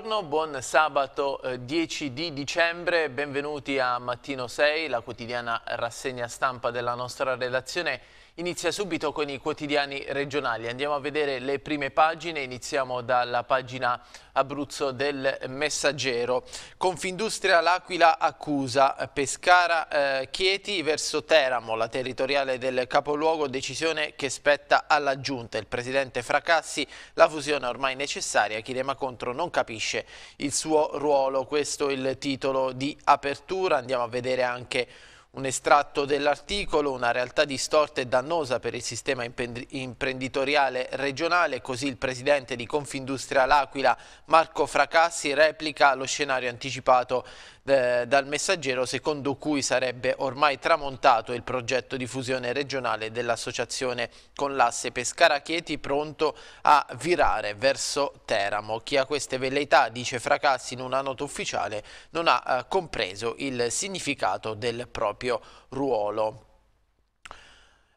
Buongiorno, buon sabato 10 eh, di dicembre, benvenuti a Mattino 6, la quotidiana rassegna stampa della nostra redazione Inizia subito con i quotidiani regionali, andiamo a vedere le prime pagine, iniziamo dalla pagina Abruzzo del Messaggero. Confindustria L'Aquila accusa Pescara eh, Chieti verso Teramo, la territoriale del capoluogo, decisione che spetta alla Giunta. Il presidente Fracassi, la fusione ormai necessaria, chi rema contro non capisce il suo ruolo. Questo è il titolo di apertura, andiamo a vedere anche un estratto dell'articolo, una realtà distorta e dannosa per il sistema imprenditoriale regionale, così il presidente di Confindustria L'Aquila Marco Fracassi replica lo scenario anticipato dal messaggero secondo cui sarebbe ormai tramontato il progetto di fusione regionale dell'associazione con l'asse Pescara-Chieti pronto a virare verso Teramo. Chi ha queste velleità, dice Fracassi in una nota ufficiale, non ha eh, compreso il significato del proprio ruolo.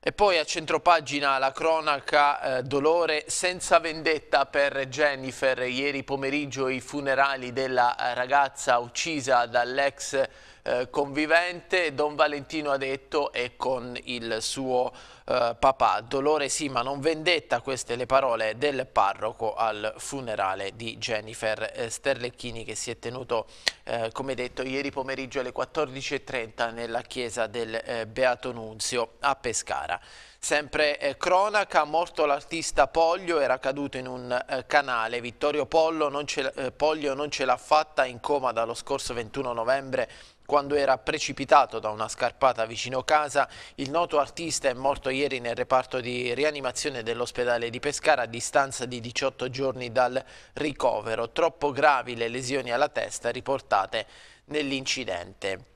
E poi a centropagina la cronaca eh, dolore senza vendetta per Jennifer. Ieri pomeriggio i funerali della eh, ragazza uccisa dall'ex eh, convivente, Don Valentino ha detto, e con il suo eh, papà. Dolore sì, ma non vendetta, queste le parole del parroco al funerale di Jennifer eh, Sterlecchini che si è tenuto, eh, come detto, ieri pomeriggio alle 14.30 nella chiesa del eh, Beato Nunzio a Pescara. Sempre eh, cronaca, morto l'artista Poglio, era caduto in un eh, canale. Vittorio non ce, eh, Poglio non ce l'ha fatta in coma dallo scorso 21 novembre quando era precipitato da una scarpata vicino casa, il noto artista è morto ieri nel reparto di rianimazione dell'ospedale di Pescara a distanza di 18 giorni dal ricovero. Troppo gravi le lesioni alla testa riportate nell'incidente.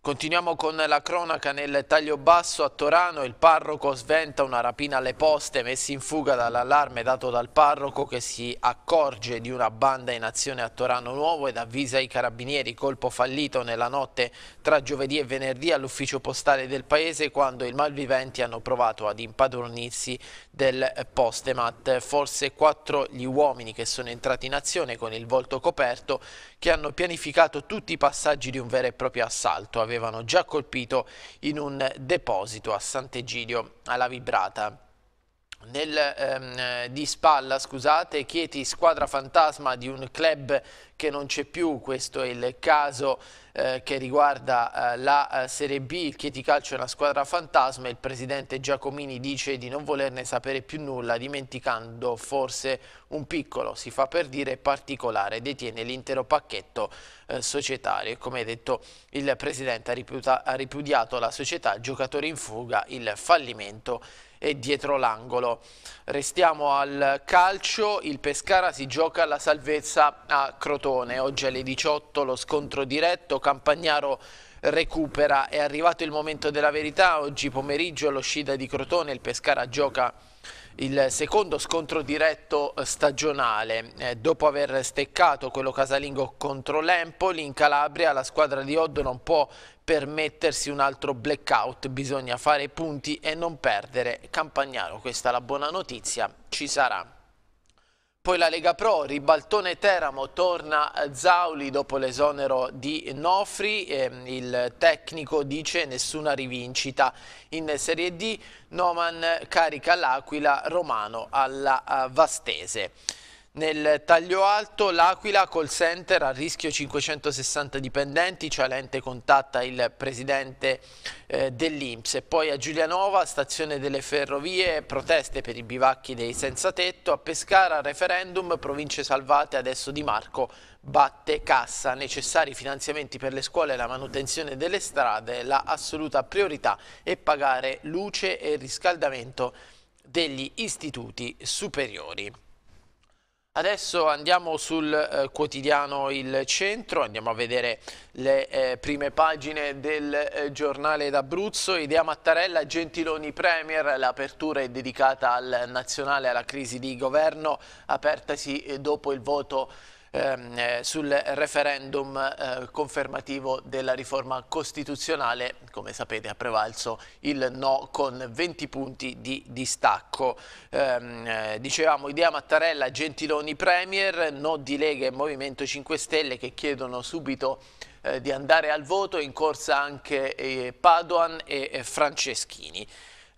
Continuiamo con la cronaca nel taglio basso a Torano, il parroco sventa una rapina alle poste messi in fuga dall'allarme dato dal parroco che si accorge di una banda in azione a Torano Nuovo ed avvisa i carabinieri colpo fallito nella notte tra giovedì e venerdì all'ufficio postale del paese quando i malviventi hanno provato ad impadronirsi del postemat. Forse quattro gli uomini che sono entrati in azione con il volto coperto che hanno pianificato tutti i passaggi di un vero e proprio assalto. Avevano già colpito in un deposito a Sant'Egidio alla Vibrata. Nel, ehm, di spalla, scusate, Chieti, squadra fantasma di un club che non c'è più, questo è il caso eh, che riguarda eh, la eh, Serie B, il Chieti Calcio è una squadra fantasma, il presidente Giacomini dice di non volerne sapere più nulla, dimenticando forse un piccolo, si fa per dire particolare, detiene l'intero pacchetto eh, societario e come detto il presidente ha, riputa, ha ripudiato la società, giocatore in fuga, il fallimento e dietro l'angolo. Restiamo al calcio, il Pescara si gioca alla salvezza a Crotone maratone. Oggi alle 18 lo scontro diretto, Campagnaro recupera. È arrivato il momento della verità, oggi pomeriggio all'uscita di Crotone il Pescara gioca il secondo scontro diretto eh, stagionale. Eh, dopo aver steccato quello casalingo contro l'Empoli in Calabria, la squadra di Oddo non può permettersi un altro blackout, bisogna fare punti e non perdere. Campagnaro, questa è la buona notizia, ci sarà. Poi la Lega Pro, Ribaltone Teramo, torna eh, Zauli dopo l'esonero di Nofri, ehm, il tecnico dice nessuna rivincita. In Serie D Noman carica l'Aquila, Romano alla eh, Vastese. Nel taglio alto l'Aquila call center a rischio 560 dipendenti, cioè l'ente contatta il presidente eh, dell'Inps. E poi a Giulianova, stazione delle ferrovie, proteste per i bivacchi dei senza tetto. A Pescara, referendum, province salvate, adesso Di Marco batte cassa. Necessari finanziamenti per le scuole e la manutenzione delle strade, la assoluta priorità è pagare luce e riscaldamento degli istituti superiori. Adesso andiamo sul eh, quotidiano Il Centro, andiamo a vedere le eh, prime pagine del eh, giornale d'Abruzzo. Idea Mattarella, Gentiloni Premier, l'apertura è dedicata al nazionale alla crisi di governo apertasi eh, dopo il voto ehm, eh, sul referendum eh, confermativo della riforma costituzionale, come sapete ha prevalso il no con 20 punti di distacco. Ehm, eh, dicevamo idea Mattarella, Gentiloni Premier, no di Lega e Movimento 5 Stelle che chiedono subito eh, di andare al voto, in corsa anche Paduan e Franceschini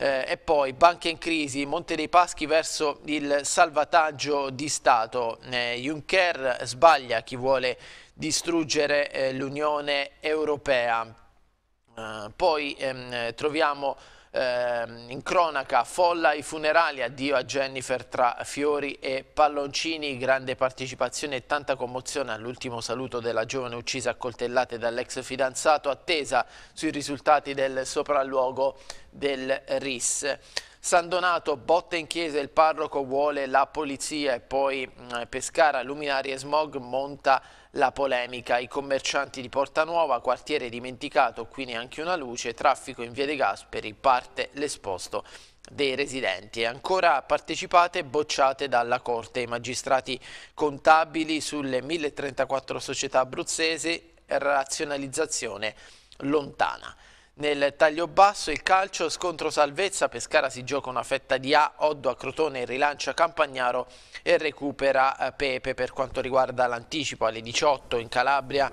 eh, e poi banche in crisi, Monte dei Paschi verso il salvataggio di Stato. Eh, Juncker sbaglia chi vuole distruggere eh, l'Unione Europea. Eh, poi ehm, troviamo eh, in cronaca, folla ai funerali, addio a Jennifer tra Fiori e Palloncini, grande partecipazione e tanta commozione all'ultimo saluto della giovane uccisa a coltellate dall'ex fidanzato, attesa sui risultati del sopralluogo del RIS. San Donato, botte in chiesa, il parroco vuole la polizia e poi mm, Pescara, luminari e smog, monta la polemica. I commercianti di Porta Nuova, quartiere dimenticato, qui neanche una luce, traffico in via De Gasperi, parte l'esposto dei residenti. Ancora partecipate bocciate dalla Corte. I magistrati contabili sulle 1034 società abruzzesi, razionalizzazione lontana. Nel taglio basso il calcio, scontro salvezza, Pescara si gioca una fetta di A, Oddo a Crotone rilancia Campagnaro e recupera eh, Pepe per quanto riguarda l'anticipo alle 18 in Calabria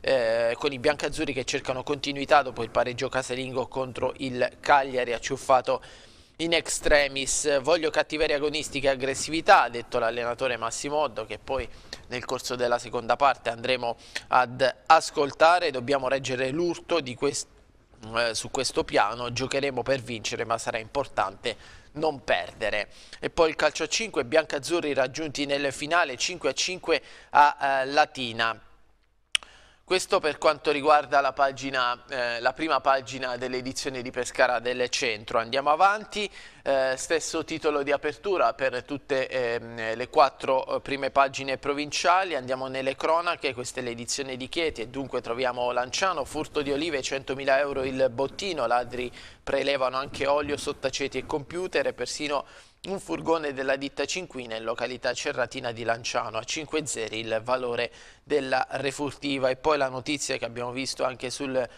eh, con i biancazzurri che cercano continuità dopo il pareggio casalingo contro il Cagliari acciuffato in extremis. Voglio cattiveria agonistica e aggressività, ha detto l'allenatore Massimo Oddo che poi nel corso della seconda parte andremo ad ascoltare. Dobbiamo reggere l'urto di questo eh, su questo piano, giocheremo per vincere ma sarà importante non perdere. E poi il calcio a 5, Biancazzurri raggiunti nel finale 5 a 5 a eh, Latina. Questo per quanto riguarda la, pagina, eh, la prima pagina dell'edizione di Pescara del Centro. Andiamo avanti, eh, stesso titolo di apertura per tutte eh, le quattro eh, prime pagine provinciali. Andiamo nelle cronache, questa è l'edizione di Chieti e dunque troviamo Lanciano, furto di olive, 100.000 euro il bottino, ladri prelevano anche olio, sottaceti e computer e persino un furgone della ditta Cinquina in località Cerratina di Lanciano a 5 zeri il valore della refurtiva e poi la notizia che abbiamo visto anche sul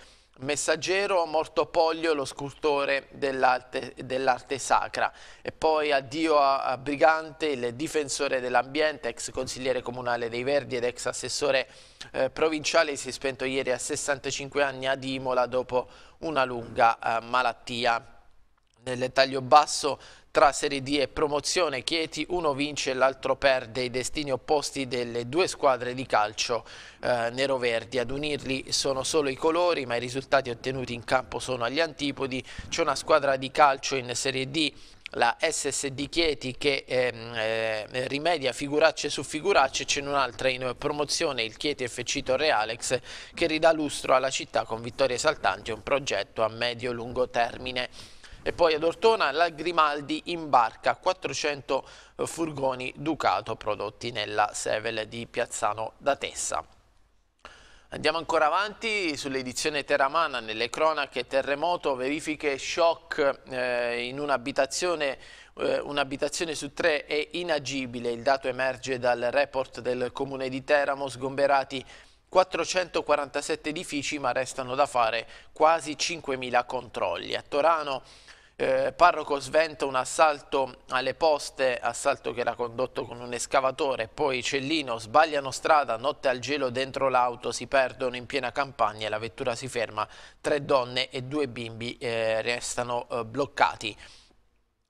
Messaggero, morto Poglio, lo scultore dell'arte dell sacra. E poi addio a, Brigante, il difensore dell'ambiente, ex consigliere comunale dei Verdi ed ex assessore eh, provinciale, si è spento ieri a 65 anni ad Imola dopo una lunga eh, malattia. Nel taglio basso tra Serie D e Promozione Chieti, uno vince e l'altro perde i destini opposti delle due squadre di calcio eh, nero-verdi. Ad unirli sono solo i colori, ma i risultati ottenuti in campo sono agli antipodi. C'è una squadra di calcio in Serie D la SSD Chieti che eh, eh, rimedia figuracce su figuracce, c'è un'altra in promozione, il Chieti FC Torre Alex, che ridà lustro alla città con vittorie saltanti, un progetto a medio-lungo termine. E poi ad Ortona la Grimaldi imbarca 400 eh, furgoni Ducato prodotti nella Sevel di Piazzano da Tessa. Andiamo ancora avanti sull'edizione Teramana, nelle cronache terremoto, verifiche shock eh, in un'abitazione eh, un'abitazione su tre è inagibile, il dato emerge dal report del comune di Teramo, sgomberati 447 edifici ma restano da fare quasi 5.000 controlli. A Torano eh, parroco sventa un assalto alle poste, assalto che era condotto con un escavatore, poi Cellino sbagliano strada, notte al gelo dentro l'auto, si perdono in piena campagna, la vettura si ferma, tre donne e due bimbi eh, restano eh, bloccati.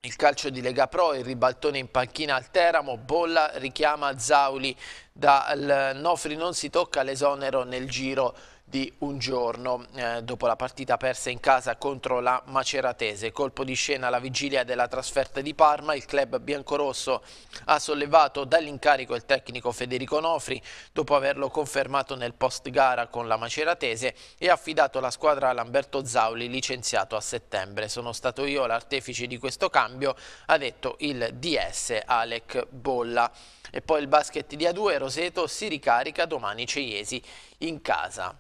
Il calcio di Lega Pro, il ribaltone in panchina al Teramo, Bolla richiama Zauli, dal Nofri non si tocca l'esonero nel giro di un giorno eh, dopo la partita persa in casa contro la Maceratese. Colpo di scena alla vigilia della trasferta di Parma, il club biancorosso ha sollevato dall'incarico il tecnico Federico Nofri dopo averlo confermato nel post gara con la Maceratese e affidato la squadra a Lamberto Zauli licenziato a settembre. Sono stato io l'artefice di questo cambio, ha detto il DS Alec Bolla. E poi il basket di A2 Roseto si ricarica domani Ceiesi in casa.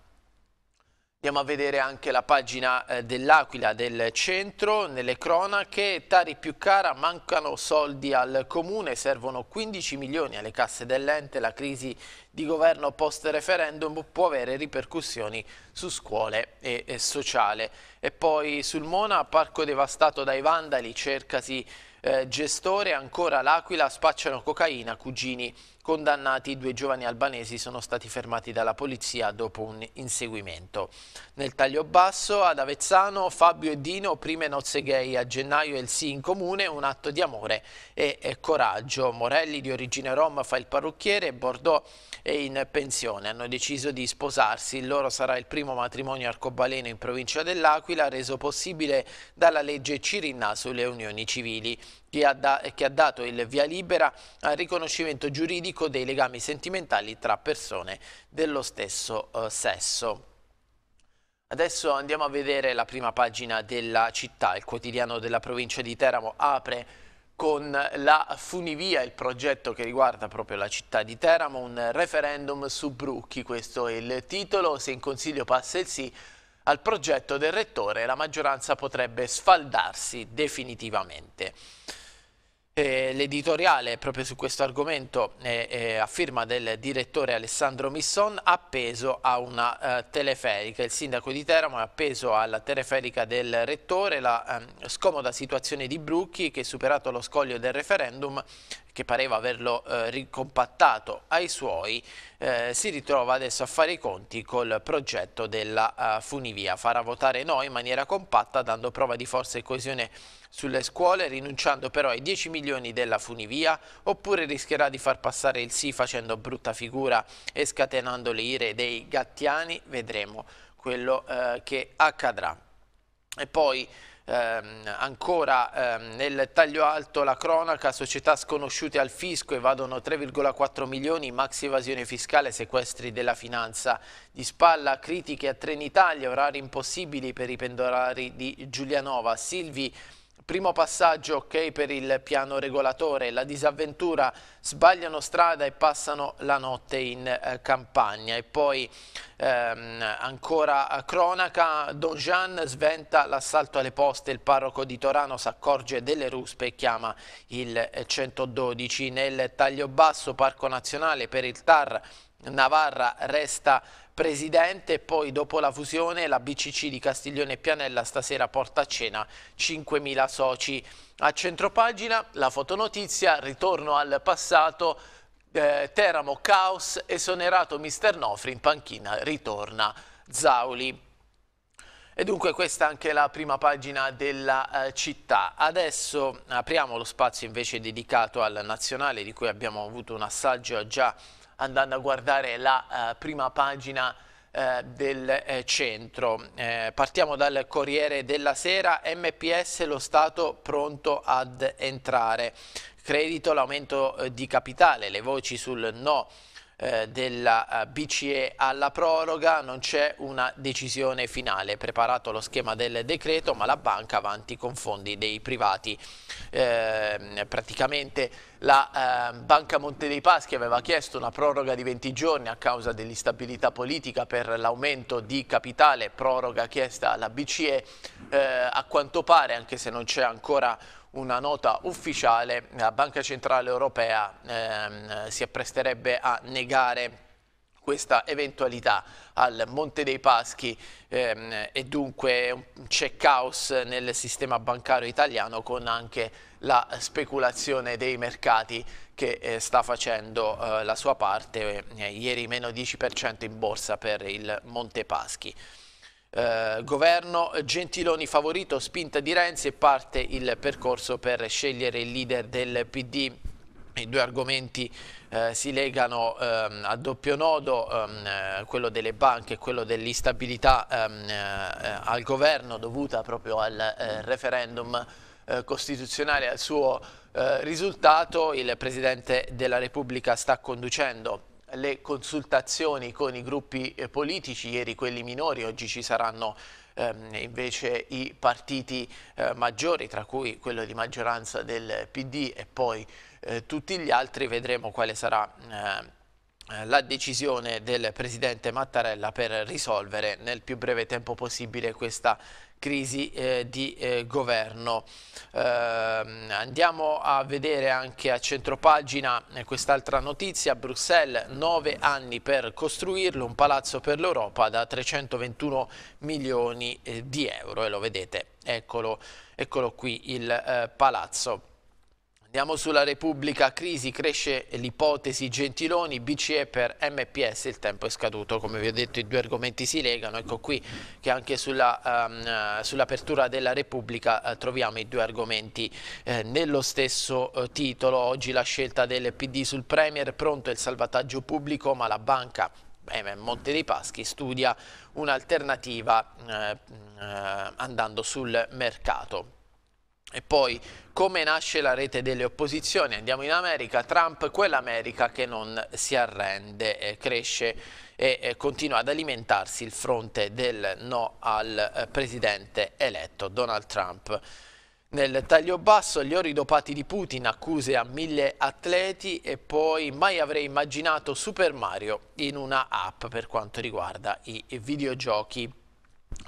Andiamo a vedere anche la pagina eh, dell'Aquila del centro, nelle cronache, Tari più cara, mancano soldi al comune, servono 15 milioni alle casse dell'ente, la crisi di governo post referendum può avere ripercussioni su scuole e, sociale. E poi sul Mona, parco devastato dai vandali, cercasi eh, gestore, ancora l'Aquila, spacciano cocaina, cugini condannati, due giovani albanesi sono stati fermati dalla polizia dopo un inseguimento. Nel taglio basso ad Avezzano Fabio e Dino prime nozze gay, a gennaio il sì in comune, un atto di amore e, e coraggio. Morelli di origine rom fa il parrucchiere, Bordeaux è in pensione, hanno deciso di sposarsi, il loro sarà il primo matrimonio arcobaleno in provincia dell'Aquila, reso possibile dalla legge Cirinna sulle unioni civili che ha, da, che ha, dato il via libera al riconoscimento giuridico dei legami sentimentali tra persone dello stesso eh, sesso. Adesso andiamo a vedere la prima pagina della città, il quotidiano della provincia di Teramo apre con la Funivia, il progetto che riguarda proprio la città di Teramo, un referendum su Brucchi, questo è il titolo, se in consiglio passa il sì al progetto del rettore la maggioranza potrebbe sfaldarsi definitivamente. Eh, L'editoriale proprio su questo argomento eh, eh, a firma del direttore Alessandro Misson appeso a una eh, teleferica. Il sindaco di Teramo è appeso alla teleferica del rettore la ehm, scomoda situazione di Brucchi che superato lo scoglio del referendum che pareva averlo eh, ricompattato ai suoi eh, si ritrova adesso a fare i conti col progetto della funivia. Farà votare no in maniera compatta dando prova di forza e coesione sulle scuole rinunciando però ai 10 milioni della funivia oppure rischierà di far passare il sì facendo brutta figura e scatenando le ire dei gattiani, vedremo quello eh, che accadrà. E poi ehm, ancora ehm, nel taglio alto la cronaca, società sconosciute al fisco evadono 3,4 milioni, max evasione fiscale, sequestri della finanza. Di spalla critiche a Trenitalia, orari impossibili per i pendolari di Giulianova. Silvi Primo passaggio ok per il piano regolatore, la disavventura, sbagliano strada e passano la notte in eh, campagna. E poi ehm, ancora cronaca, Don Jean sventa l'assalto alle poste, il parroco di Torano si accorge delle ruspe e chiama il 112. Eh, Nel taglio basso, Parco Nazionale per il TAR, Navarra resta presidente e poi dopo la fusione la BCC di Castiglione e Pianella stasera porta a cena 5.000 soci. A centropagina la fotonotizia, ritorno al passato, eh, Teramo caos, esonerato mister Nofri in panchina, ritorna Zauli. E dunque questa è anche la prima pagina della eh, città. Adesso apriamo lo spazio invece dedicato al nazionale di cui abbiamo avuto un assaggio già andando a guardare la uh, prima pagina eh, del eh, centro. partiamo dal Corriere della Sera, MPS lo Stato pronto ad entrare. Credito, l'aumento di capitale, le voci sul no eh, della eh, BCE alla proroga, non c'è una decisione finale, preparato lo schema del decreto ma la banca avanti con fondi dei privati. Eh, praticamente la eh, Banca Monte dei Paschi aveva chiesto una proroga di 20 giorni a causa dell'instabilità politica per l'aumento di capitale, proroga chiesta alla BCE, eh, a quanto pare anche se non c'è ancora una nota ufficiale, la Banca Centrale Europea ehm, si appresterebbe a negare questa eventualità al Monte dei Paschi ehm, e dunque c'è caos nel sistema bancario italiano con anche la speculazione dei mercati che eh, sta facendo eh, la sua parte, eh, ieri meno 10% in borsa per il Monte Paschi. Eh, governo Gentiloni favorito, spinta di Renzi e parte il percorso per scegliere il leader del PD. I due argomenti eh, si legano ehm, a doppio nodo, ehm, eh, quello delle banche e quello dell'instabilità ehm, eh, al governo dovuta proprio al eh, referendum costituzionale e al suo risultato. Il Presidente della Repubblica sta conducendo le consultazioni con i gruppi eh, politici, ieri quelli minori, oggi ci saranno ehm, invece i partiti eh, maggiori, tra cui quello di maggioranza del PD e poi eh, tutti gli altri, vedremo quale sarà eh, eh, la decisione del Presidente Mattarella per risolvere nel più breve tempo possibile questa crisi eh, di eh, governo. Eh, andiamo a vedere anche a centropagina eh, quest'altra notizia, Bruxelles nove anni per costruirlo, un palazzo per l'Europa da 321 milioni eh, di euro e lo vedete, eccolo, eccolo qui il eh, palazzo. Andiamo sulla Repubblica, crisi, cresce l'ipotesi Gentiloni, BCE per MPS, il tempo è scaduto, come vi ho detto i due argomenti si legano, ecco qui che anche ehm, eh, sull'apertura um, sull della Repubblica uh, troviamo i due argomenti eh, nello stesso uh, titolo, oggi la scelta del PD sul Premier, pronto il salvataggio pubblico ma la banca eh, Monte dei Paschi studia un'alternativa eh, mm, andando sul mercato. E poi come nasce la rete delle opposizioni? Andiamo in America, Trump, quell'America che non si arrende, eh, cresce e eh, continua ad alimentarsi il fronte del no al eh, presidente eletto Donald Trump. Nel taglio basso gli ori dopati di Putin, accuse a mille atleti e poi mai avrei immaginato Super Mario in una app per quanto riguarda i videogiochi.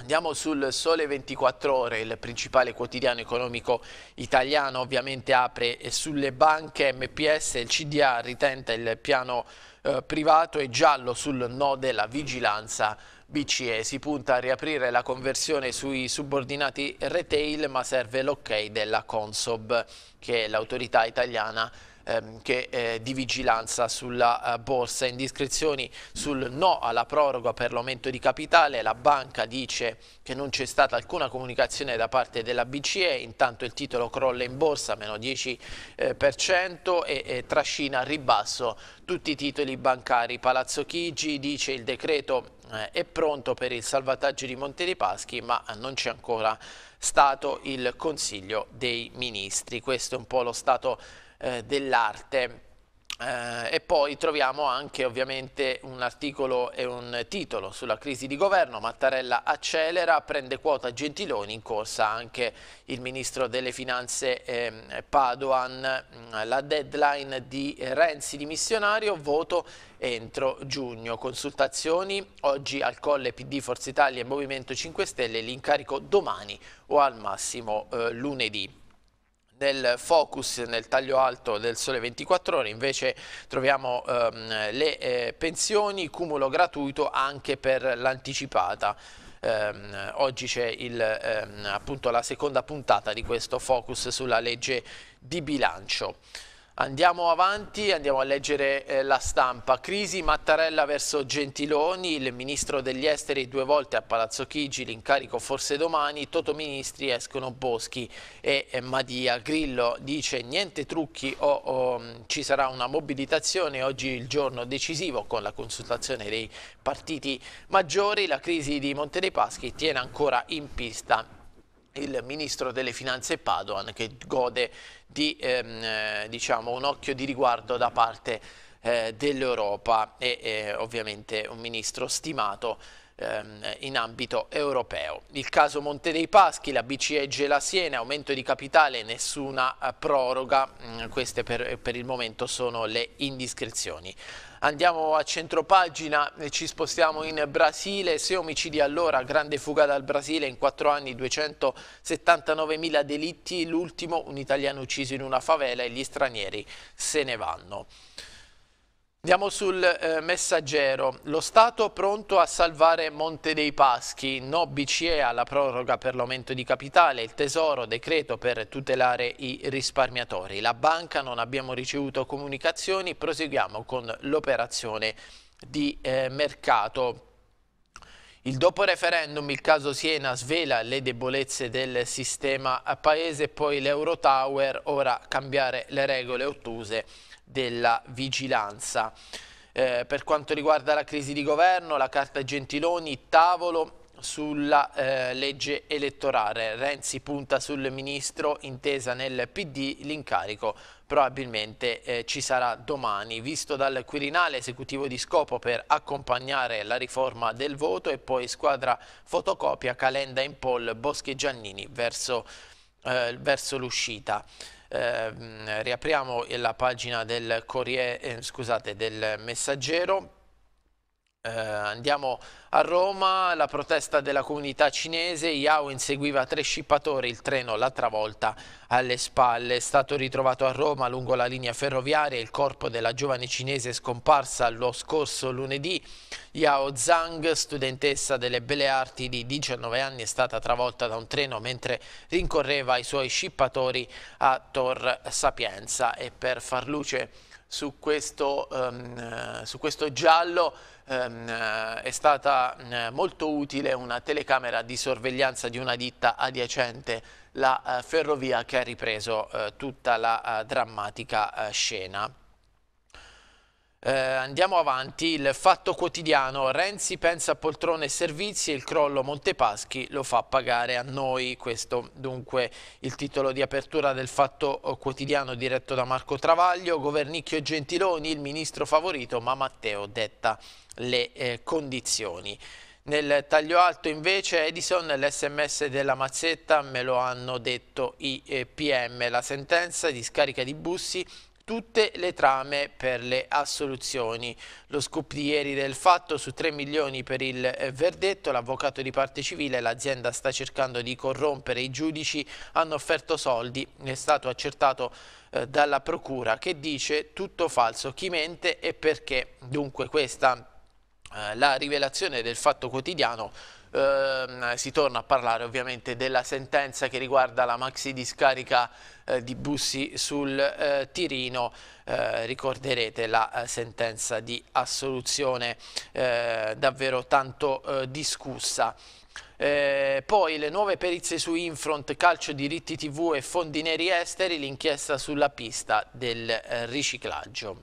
Andiamo sul Sole 24 Ore, il principale quotidiano economico italiano, ovviamente apre eh, sulle banche MPS, il CDA ritenta il piano eh, privato e giallo sul no della vigilanza BCE. Si punta a riaprire la conversione sui subordinati retail ma serve l'ok ok della Consob che è l'autorità italiana ehm, che, eh, di vigilanza sulla eh, borsa, indiscrezioni sul no alla proroga per l'aumento di capitale, la banca dice che non c'è stata alcuna comunicazione da parte della BCE, intanto il titolo crolla in borsa, meno 10% eh, e, e trascina a ribasso tutti i titoli bancari. Palazzo Chigi dice il decreto eh, è pronto per il salvataggio di Monte dei Paschi, ma non c'è ancora stato il Consiglio dei Ministri. Questo è un po' lo stato eh, dell'arte. Eh, e poi troviamo anche ovviamente un articolo e un titolo sulla crisi di governo, Mattarella accelera, prende quota Gentiloni, in corsa anche il ministro delle finanze eh, Padoan, mm, la deadline di Renzi dimissionario, voto entro giugno, consultazioni oggi al Colle PD Forza Italia e Movimento 5 Stelle, l'incarico domani o al massimo eh, lunedì nel focus, nel taglio alto del sole 24 ore, invece troviamo ehm, le eh, pensioni, cumulo gratuito anche per l'anticipata. Ehm, oggi c'è ehm, appunto la seconda puntata di questo focus sulla legge di bilancio. Andiamo avanti, andiamo a leggere eh, la stampa. Crisi Mattarella verso Gentiloni, il ministro degli esteri due volte a Palazzo Chigi, l'incarico forse domani, Toto Ministri escono Boschi e, e Madia. Grillo dice niente trucchi o, o mm, ci sarà una mobilitazione, oggi il giorno decisivo con la consultazione dei partiti maggiori. La crisi di Monte dei Paschi tiene ancora in pista il ministro delle finanze Padoan che gode di ehm, eh, diciamo, un occhio di riguardo da parte eh, dell'Europa e eh, ovviamente un ministro stimato ehm, in ambito europeo. Il caso Monte dei Paschi, la BCE gela Siena, aumento di capitale, nessuna eh, proroga, mm, queste per, per il momento sono le indiscrezioni. Andiamo a centropagina e eh, ci spostiamo in Brasile, Se omicidi all'ora, grande fuga dal Brasile, in quattro anni 279.000 delitti, l'ultimo un italiano ucciso in una favela e gli stranieri se ne vanno. Andiamo sul eh, messaggero. Lo Stato pronto a salvare Monte dei Paschi, no BCE alla proroga per l'aumento di capitale, il Tesoro decreto per tutelare i risparmiatori. La banca non abbiamo ricevuto comunicazioni, proseguiamo con l'operazione di eh, mercato. Il dopo referendum, il caso Siena svela le debolezze del sistema paese, poi l'Eurotower, ora cambiare le regole ottuse della vigilanza. Eh, per quanto riguarda la crisi di governo, la carta Gentiloni, tavolo sulla eh, legge elettorale. Renzi punta sul ministro intesa nel PD l'incarico probabilmente eh, ci sarà domani, visto dal Quirinale esecutivo di scopo per accompagnare la riforma del voto e poi squadra fotocopia Calenda in poll Boschi e Giannini verso, eh, verso l'uscita. Ehm, riapriamo la pagina del, Corriere, eh, scusate, del Messaggero eh, andiamo a Roma, la protesta della comunità cinese, Yao inseguiva tre scippatori, il treno l'ha travolta alle spalle. È stato ritrovato a Roma lungo la linea ferroviaria il corpo della giovane cinese scomparsa lo scorso lunedì. Yao Zhang, studentessa delle belle arti di 19 anni, è stata travolta da un treno mentre rincorreva i suoi scippatori a Tor Sapienza. E per far luce su questo, um, su questo giallo ehm, eh, è stata eh, molto utile una telecamera di sorveglianza di una ditta adiacente la eh, ferrovia che ha ripreso eh, tutta la eh, drammatica scena. Eh, andiamo avanti, il fatto quotidiano, Renzi pensa a poltrone e servizi, il crollo Montepaschi lo fa pagare a noi, questo dunque il titolo di apertura del fatto quotidiano diretto da Marco Travaglio, governicchio e Gentiloni, il ministro favorito, ma Matteo detta le eh, condizioni. Nel taglio alto invece Edison, l'SMS della mazzetta, me lo hanno detto i eh, PM, la sentenza di scarica di bussi tutte le trame per le assoluzioni. Lo scoop di ieri del fatto su 3 milioni per il eh, verdetto, l'avvocato di parte civile, l'azienda sta cercando di corrompere i giudici, hanno offerto soldi, è stato accertato eh, dalla procura che dice tutto falso, chi mente e perché. Dunque questa eh, la rivelazione del fatto quotidiano eh, si torna a parlare ovviamente della sentenza che riguarda la maxi discarica eh, di Bussi sul eh, Tirino, eh, ricorderete la eh, sentenza di assoluzione eh, davvero tanto eh, discussa. Eh, poi le nuove perizie su Infront, calcio, diritti tv e fondi neri esteri, l'inchiesta sulla pista del eh, riciclaggio.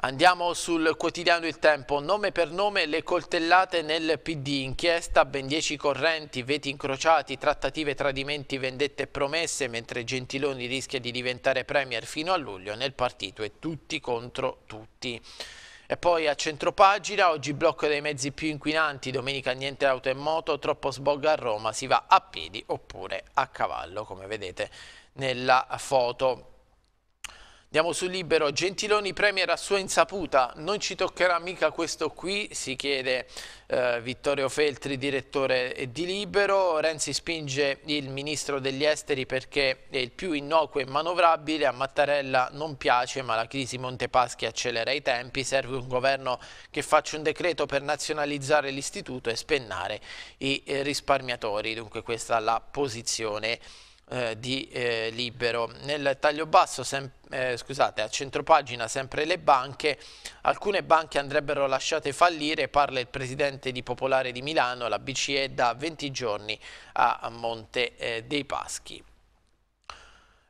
Andiamo sul quotidiano Il Tempo, nome per nome le coltellate nel PD, inchiesta, ben 10 correnti, veti incrociati, trattative, tradimenti, vendette e promesse, mentre Gentiloni rischia di diventare premier fino a luglio nel partito e tutti contro tutti. E poi a centropagina, oggi blocco dei mezzi più inquinanti, domenica niente auto e moto, troppo sbogga a Roma, si va a piedi oppure a cavallo, come vedete nella foto. Andiamo sul libero, Gentiloni Premier a sua insaputa, non ci toccherà mica questo qui, si chiede eh, Vittorio Feltri, direttore di Libero. Renzi spinge il ministro degli esteri perché è il più innocuo e manovrabile, a Mattarella non piace ma la crisi Montepaschi accelera i tempi, serve un governo che faccia un decreto per nazionalizzare l'istituto e spennare i eh, risparmiatori, dunque questa è la posizione eh, di eh, libero. Nel taglio basso, sem- eh, scusate, a centropagina sempre le banche, alcune banche andrebbero lasciate fallire, parla il presidente di Popolare di Milano, la BCE da 20 giorni a Monte eh, dei Paschi.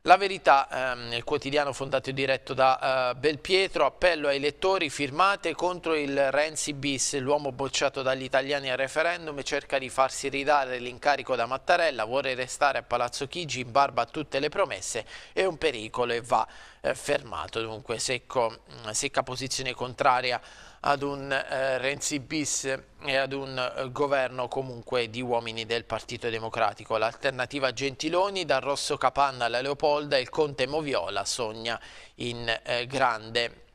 La verità, ehm, il quotidiano fondato e diretto da eh, Belpietro, appello ai lettori, firmate contro il Renzi bis, l'uomo bocciato dagli italiani al referendum cerca di farsi ridare l'incarico da Mattarella, vuole restare a Palazzo Chigi in barba a tutte le promesse, è un pericolo e va eh, fermato, dunque secco, mm, secca posizione contraria ad un eh, Renzi bis e ad un eh, governo comunque di uomini del Partito Democratico. L'alternativa Gentiloni, dal Rosso Capanna alla Leopolda, il Conte Moviola sogna in eh, grande.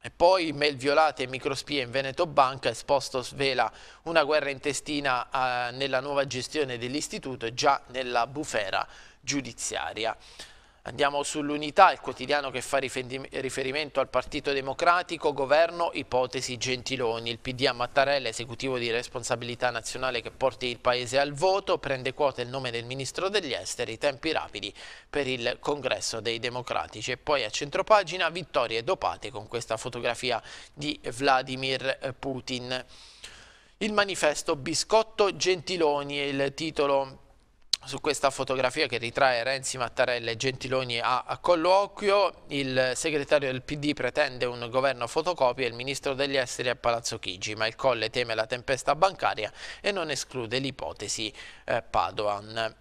E poi Mel Violate e Microspie in Veneto Banca, esposto svela una guerra intestina eh, nella nuova gestione dell'istituto e già nella bufera giudiziaria. Andiamo sull'unità, il quotidiano che fa riferimento al Partito Democratico, governo, ipotesi Gentiloni. Il PD a Mattarella, esecutivo di responsabilità nazionale che porti il Paese al voto, prende quota il nome del Ministro degli Esteri, tempi rapidi per il congresso dei democratici. E poi a centropagina vittorie dopate con questa fotografia di Vladimir Putin. Il manifesto Biscotto Gentiloni è il titolo su questa fotografia che ritrae Renzi, Mattarella e Gentiloni a, a, colloquio, il segretario del PD pretende un governo fotocopia e il ministro degli esteri a Palazzo Chigi, ma il Colle teme la tempesta bancaria e non esclude l'ipotesi eh, Padoan.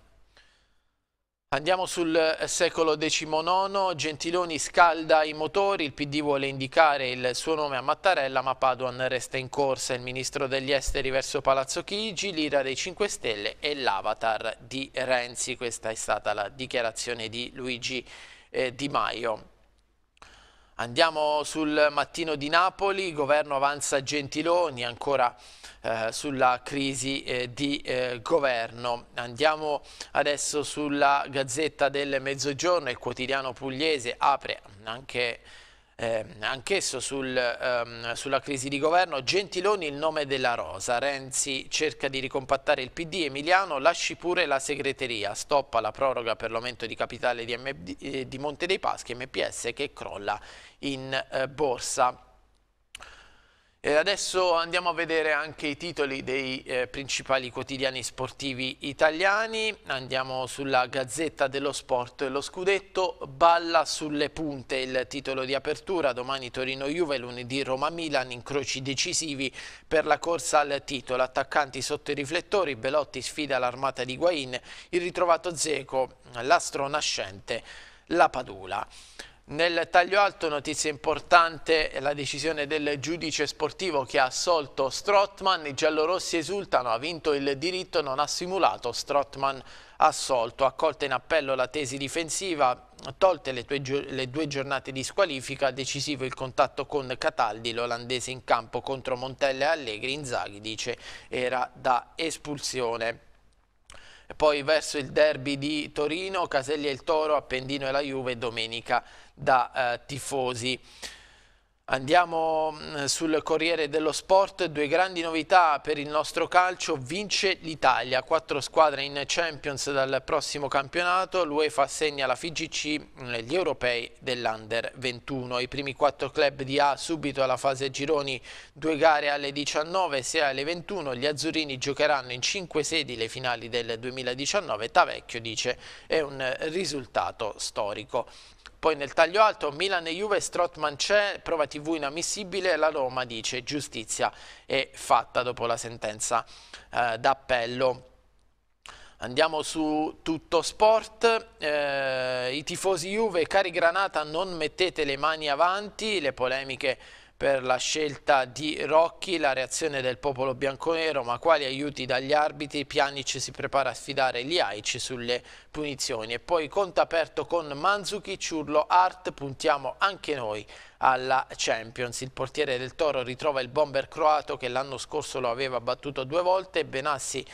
Andiamo sul eh, secolo XIX, Gentiloni scalda i motori, il PD vuole indicare il suo nome a Mattarella ma Paduan resta in corsa, il ministro degli esteri verso Palazzo Chigi, l'ira dei 5 Stelle e l'avatar di Renzi, questa è stata la dichiarazione di Luigi eh, Di Maio. Andiamo sul mattino di Napoli, governo avanza Gentiloni, ancora eh, sulla crisi eh, di eh, governo. Andiamo adesso sulla Gazzetta del Mezzogiorno, il quotidiano pugliese apre anche eh, anch'esso sul, ehm, sulla crisi di governo. Gentiloni il nome della rosa, Renzi cerca di ricompattare il PD, Emiliano lasci pure la segreteria, stoppa la proroga per l'aumento di capitale di, MD, eh, di, Monte dei Paschi, MPS che crolla in eh, borsa. E adesso andiamo a vedere anche i titoli dei eh, principali quotidiani sportivi italiani. Andiamo sulla Gazzetta dello Sport e lo Scudetto. Balla sulle punte il titolo di apertura. Domani Torino-Juve, lunedì Roma-Milan, incroci decisivi per la corsa al titolo. Attaccanti sotto i riflettori, Belotti sfida l'armata di Guain, il ritrovato Zeco, l'astro nascente, la Padula. Nel taglio alto notizia importante la decisione del giudice sportivo che ha assolto Strottman, i giallorossi esultano, ha vinto il diritto, non ha simulato Strottman assolto, accolta in appello la tesi difensiva, tolte le, tue, le due giornate di squalifica, decisivo il contatto con Cataldi, l'olandese in campo contro Montella e Allegri, Inzaghi dice era da espulsione. Poi verso il derby di Torino, Caseglia e il Toro, Appendino e la Juve domenica da eh, tifosi. Andiamo mm, sul Corriere dello Sport, due grandi novità per il nostro calcio, vince l'Italia, quattro squadre in Champions dal prossimo campionato, l'UEFA assegna alla FIGC mm, gli europei dell'Under 21, i primi quattro club di A subito alla fase gironi, due gare alle 19 e alle 21, gli azzurini giocheranno in cinque sedi le finali del 2019, Tavecchio dice è un risultato storico. Poi nel taglio alto Milan e Juve, Strottman c'è, prova TV inammissibile, la Roma dice giustizia è fatta dopo la sentenza eh, d'appello. Andiamo su tutto sport, eh, i tifosi Juve, cari Granata non mettete le mani avanti, le polemiche per la scelta di Rocchi, la reazione del popolo bianconero, ma quali aiuti dagli arbitri? Pjanic si prepara a sfidare gli Aic sulle punizioni. E poi conto aperto con Manzuki, Ciurlo, Art, puntiamo anche noi alla Champions. Il portiere del Toro ritrova il bomber croato che l'anno scorso lo aveva battuto due volte, Benassi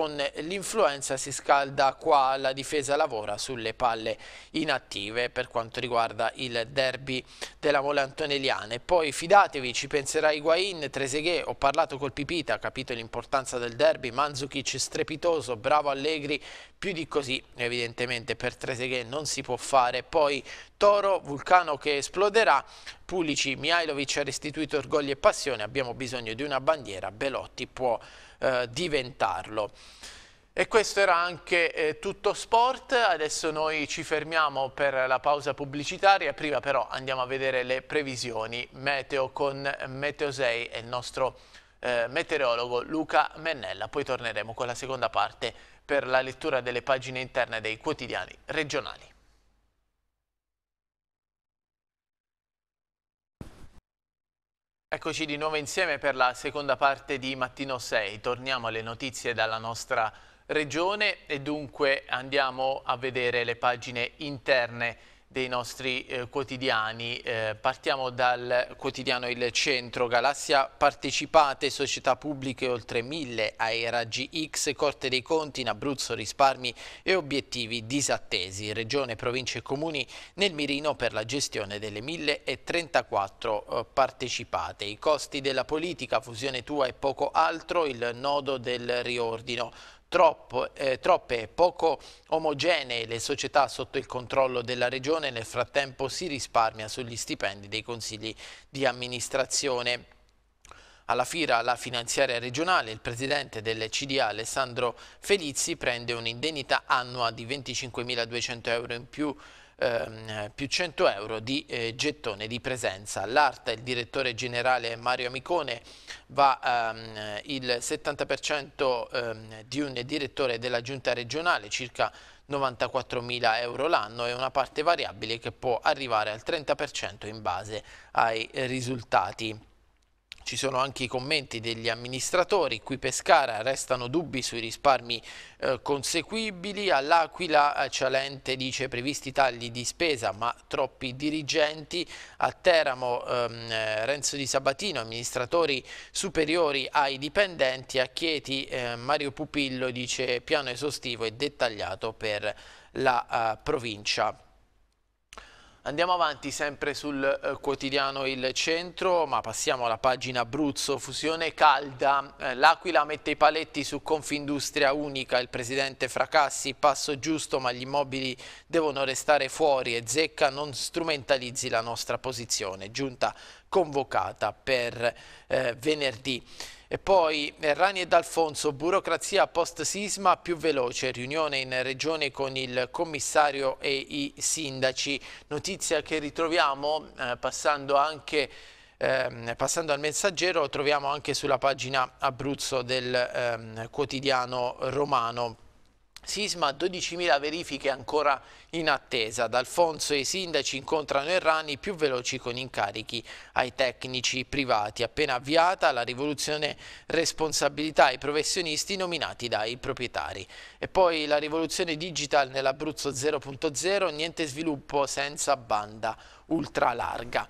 con l'influenza si scalda qua la difesa lavora sulle palle inattive per quanto riguarda il derby della Mole e Poi fidatevi, ci penserà Higuain, Treseghe, ho parlato col Pipita, capito l'importanza del derby, Manzukic strepitoso, bravo Allegri, più di così evidentemente per Treseghe non si può fare. Poi Toro, vulcano che esploderà, Pulici, Mihailovic ha restituito orgoglio e passione, abbiamo bisogno di una bandiera, Belotti può eh, diventarlo. E questo era anche eh, tutto sport, adesso noi ci fermiamo per la pausa pubblicitaria, prima però andiamo a vedere le previsioni meteo con Meteosei e il nostro eh, meteorologo Luca Mennella, poi torneremo con la seconda parte per la lettura delle pagine interne dei quotidiani regionali. Eccoci di nuovo insieme per la seconda parte di Mattino 6. Torniamo alle notizie dalla nostra regione e dunque andiamo a vedere le pagine interne dei nostri eh, quotidiani. Eh, partiamo dal quotidiano Il Centro, Galassia partecipate, società pubbliche oltre mille, Aera GX, Corte dei Conti in Abruzzo, risparmi e obiettivi disattesi, Regione, Province e Comuni nel mirino per la gestione delle 1034 eh, partecipate. I costi della politica, fusione tua e poco altro, il nodo del riordino troppo, eh, troppe e poco omogenee le società sotto il controllo della Regione, nel frattempo si risparmia sugli stipendi dei consigli di amministrazione. Alla fira la finanziaria regionale, il presidente del CDA Alessandro Felizzi prende un'indennità annua di 25.200 euro in più Ehm, più 100 euro di eh, gettone di presenza. L'arte, il direttore generale Mario Amicone va ehm, il 70% ehm, di un direttore della giunta regionale, circa 94.000 euro l'anno e una parte variabile che può arrivare al 30% in base ai risultati. Ci sono anche i commenti degli amministratori, qui Pescara restano dubbi sui risparmi eh, conseguibili, all'Aquila eh, Cialente dice previsti tagli di spesa ma troppi dirigenti, a Teramo ehm, eh, Renzo Di Sabatino, amministratori superiori ai dipendenti, a Chieti eh, Mario Pupillo dice piano esaustivo e dettagliato per la eh, provincia Andiamo avanti sempre sul eh, quotidiano Il Centro, ma passiamo alla pagina Abruzzo, fusione calda. Eh, L'Aquila mette i paletti su Confindustria Unica, il presidente Fracassi, passo giusto ma gli immobili devono restare fuori e Zecca non strumentalizzi la nostra posizione. Giunta convocata per eh, venerdì. E poi Rani ed Alfonso, burocrazia post sisma più veloce, riunione in regione con il commissario e i sindaci. Notizia che ritroviamo eh, passando anche eh, passando al messaggero troviamo anche sulla pagina Abruzzo del eh, quotidiano romano. Sisma 12.000 verifiche ancora in attesa. D'Alfonso e i sindaci incontrano Errani più veloci con incarichi ai tecnici privati. Appena avviata la rivoluzione responsabilità ai professionisti nominati dai proprietari. E poi la rivoluzione digital nell'Abruzzo 0.0, niente sviluppo senza banda ultralarga.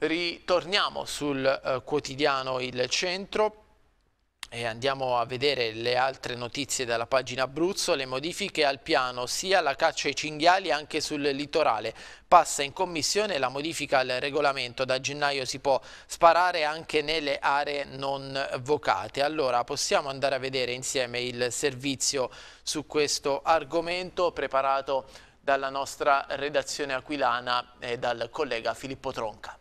Ritorniamo sul eh, quotidiano Il Centro e andiamo a vedere le altre notizie dalla pagina Abruzzo, le modifiche al piano sia la caccia ai cinghiali anche sul litorale. Passa in commissione la modifica al regolamento, da gennaio si può sparare anche nelle aree non vocate. Allora possiamo andare a vedere insieme il servizio su questo argomento preparato dalla nostra redazione aquilana e dal collega Filippo Tronca.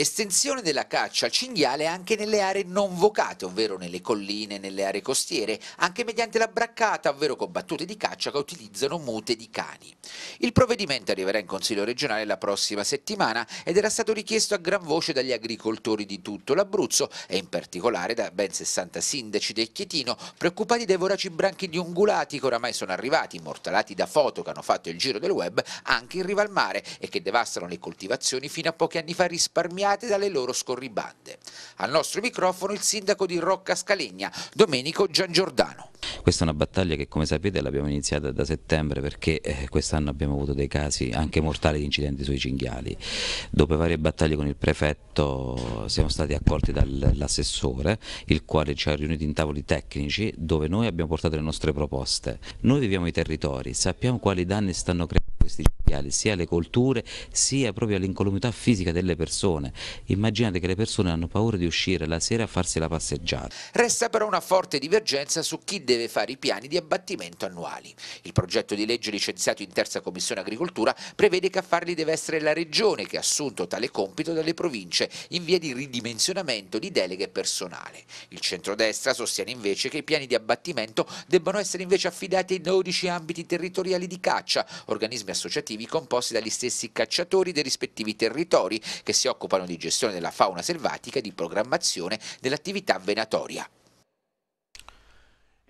Estensione della caccia al cinghiale anche nelle aree non vocate, ovvero nelle colline, e nelle aree costiere, anche mediante la braccata, ovvero con battute di caccia che utilizzano mute di cani. Il provvedimento arriverà in Consiglio regionale la prossima settimana ed era stato richiesto a gran voce dagli agricoltori di tutto l'Abruzzo e in particolare da ben 60 sindaci del Chietino, preoccupati dai voraci branchi di ungulati che oramai sono arrivati, immortalati da foto che hanno fatto il giro del web, anche in riva al mare e che devastano le coltivazioni fino a pochi anni fa risparmiate accompagnate dalle loro scorribande. Al nostro microfono il sindaco di Rocca Scalegna, Domenico Giangiordano. Questa è una battaglia che come sapete l'abbiamo iniziata da settembre perché eh, quest'anno abbiamo avuto dei casi anche mortali di incidenti sui cinghiali. Dopo varie battaglie con il prefetto siamo stati accolti dall'assessore il quale ci ha riuniti in tavoli tecnici dove noi abbiamo portato le nostre proposte. Noi viviamo i territori, sappiamo quali danni stanno creando questi cinghiali, sia alle colture sia proprio all'incolumità fisica delle persone. Immaginate che le persone hanno paura di uscire la sera a farsi la passeggiata. Resta però una forte divergenza su chi deve fare i piani di abbattimento annuali. Il progetto di legge licenziato in terza commissione agricoltura prevede che a farli deve essere la regione che ha assunto tale compito dalle province in via di ridimensionamento di deleghe personale. Il centrodestra sostiene invece che i piani di abbattimento debbano essere invece affidati ai 12 ambiti territoriali di caccia, organismi associativi composti dagli stessi cacciatori dei rispettivi territori che si occupano di gestione della fauna selvatica e di programmazione dell'attività venatoria.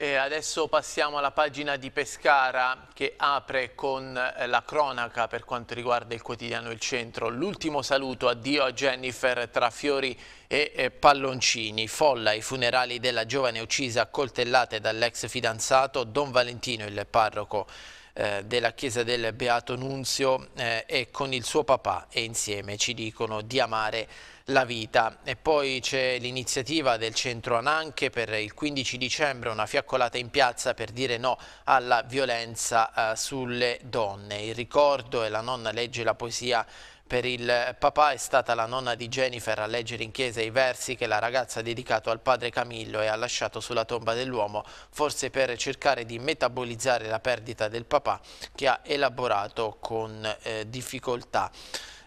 E adesso passiamo alla pagina di Pescara che apre con eh, la cronaca per quanto riguarda il quotidiano Il Centro. L'ultimo saluto, addio a Jennifer tra fiori e eh, palloncini. Folla i funerali della giovane uccisa a coltellate dall'ex fidanzato Don Valentino, il parroco eh, della chiesa del Beato Nunzio e con il suo papà e insieme ci dicono di amare la vita. E poi c'è l'iniziativa del centro Ananche per il 15 dicembre, una fiaccolata in piazza per dire no alla violenza eh, sulle donne. Il ricordo e la nonna legge la poesia per il papà è stata la nonna di Jennifer a leggere in chiesa i versi che la ragazza ha dedicato al padre Camillo e ha lasciato sulla tomba dell'uomo, forse per cercare di metabolizzare la perdita del papà che ha elaborato con eh, difficoltà.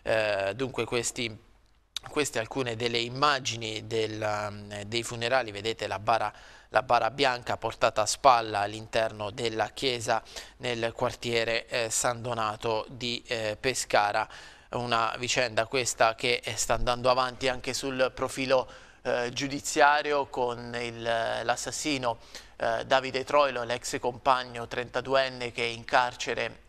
Eh, dunque questi queste alcune delle immagini del, dei funerali, vedete la bara, la bara, bianca portata a spalla all'interno della chiesa nel quartiere eh, San Donato di eh, Pescara, una vicenda questa che eh, sta andando avanti anche sul profilo eh, giudiziario con eh, l'assassino eh, Davide Troilo, l'ex compagno 32enne che è in carcere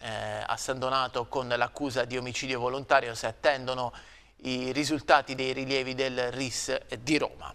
a San Donato con l'accusa di omicidio volontario, si attendono i risultati dei rilievi del RIS di Roma.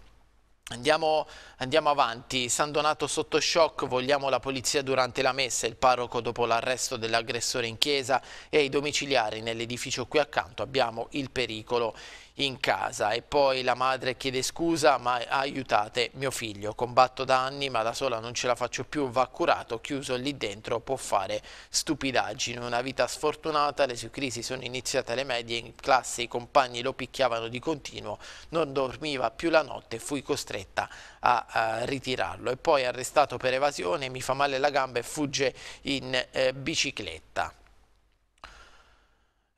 Andiamo, andiamo, avanti, San Donato sotto shock, vogliamo la polizia durante la messa, il parroco dopo l'arresto dell'aggressore in chiesa e i domiciliari nell'edificio qui accanto, abbiamo il pericolo in casa e poi la madre chiede scusa ma aiutate mio figlio, combatto da anni ma da sola non ce la faccio più, va curato, chiuso lì dentro può fare stupidaggini, una vita sfortunata, le sue crisi sono iniziate alle medie, in classe i compagni lo picchiavano di continuo, non dormiva più la notte, fui costretta a, a ritirarlo e poi arrestato per evasione, mi fa male la gamba e fugge in eh, bicicletta.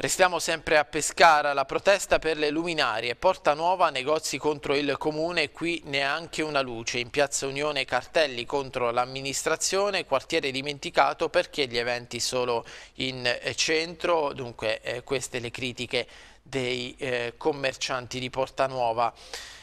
Restiamo sempre a Pescara, la protesta per le luminarie. Porta Nuova, negozi contro il comune, qui neanche una luce. In piazza Unione cartelli contro l'amministrazione, quartiere dimenticato perché gli eventi solo in eh, centro. Dunque eh, queste le critiche dei eh, commercianti di Porta Nuova.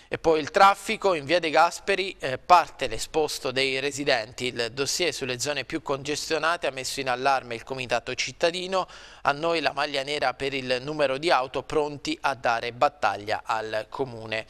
E poi il traffico in via De Gasperi eh, parte l'esposto dei residenti. Il dossier sulle zone più congestionate ha messo in allarme il comitato cittadino. A noi la maglia nera per il numero di auto pronti a dare battaglia al comune.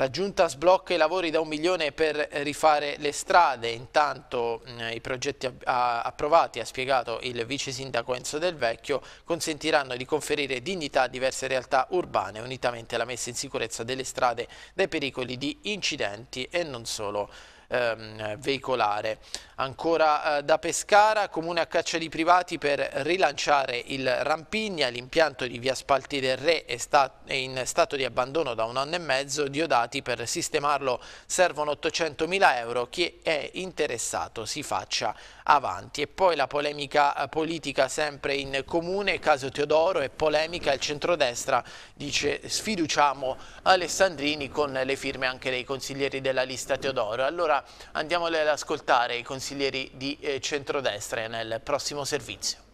La giunta sblocca i lavori da un milione per rifare le strade, intanto eh, i progetti a, a, approvati, ha spiegato il vice sindaco Enzo Del Vecchio, consentiranno di conferire dignità a diverse realtà urbane, unitamente alla messa in sicurezza delle strade dai pericoli di incidenti e non solo ehm, veicolare. Ancora eh, da Pescara, comune a caccia di privati per rilanciare il Rampigna, l'impianto di via Spalti del Re è, è in stato di abbandono da un anno e mezzo, Diodati per sistemarlo servono 800 mila euro, chi è interessato si faccia avanti. E poi la polemica eh, politica sempre in comune, caso Teodoro e polemica, il centrodestra dice sfiduciamo Alessandrini con le firme anche dei consiglieri della lista Teodoro. Allora andiamole ad ascoltare i consiglieri di eh, centrodestra nel prossimo servizio.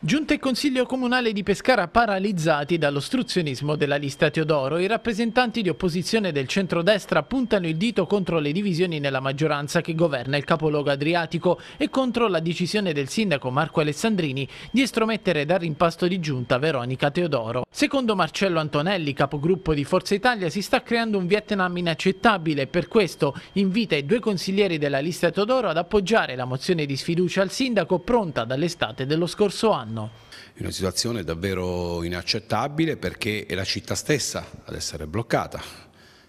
Giunta e Consiglio Comunale di Pescara paralizzati dall'ostruzionismo della lista Teodoro, i rappresentanti di opposizione del centrodestra puntano il dito contro le divisioni nella maggioranza che governa il capoluogo adriatico e contro la decisione del sindaco Marco Alessandrini di estromettere dal rimpasto di giunta Veronica Teodoro. Secondo Marcello Antonelli, capogruppo di Forza Italia, si sta creando un Vietnam inaccettabile e per questo invita i due consiglieri della lista Teodoro ad appoggiare la mozione di sfiducia al sindaco pronta dall'estate dello scorso anno quest'anno. È una situazione davvero inaccettabile perché è la città stessa ad essere bloccata.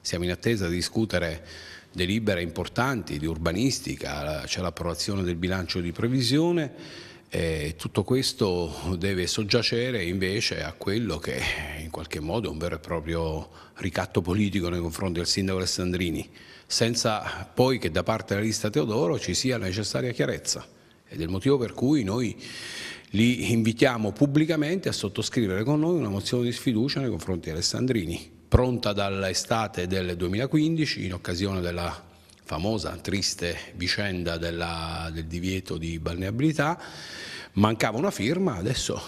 Siamo in attesa di discutere delibere importanti di urbanistica, c'è l'approvazione del bilancio di previsione e tutto questo deve soggiacere invece a quello che in qualche modo è un vero e proprio ricatto politico nei confronti del sindaco Alessandrini, senza poi che da parte della lista Teodoro ci sia la necessaria chiarezza ed è il motivo per cui noi li invitiamo pubblicamente a sottoscrivere con noi una mozione di sfiducia nei confronti di Alessandrini, pronta dall'estate del 2015 in occasione della famosa triste vicenda della, del divieto di balneabilità, mancava una firma, adesso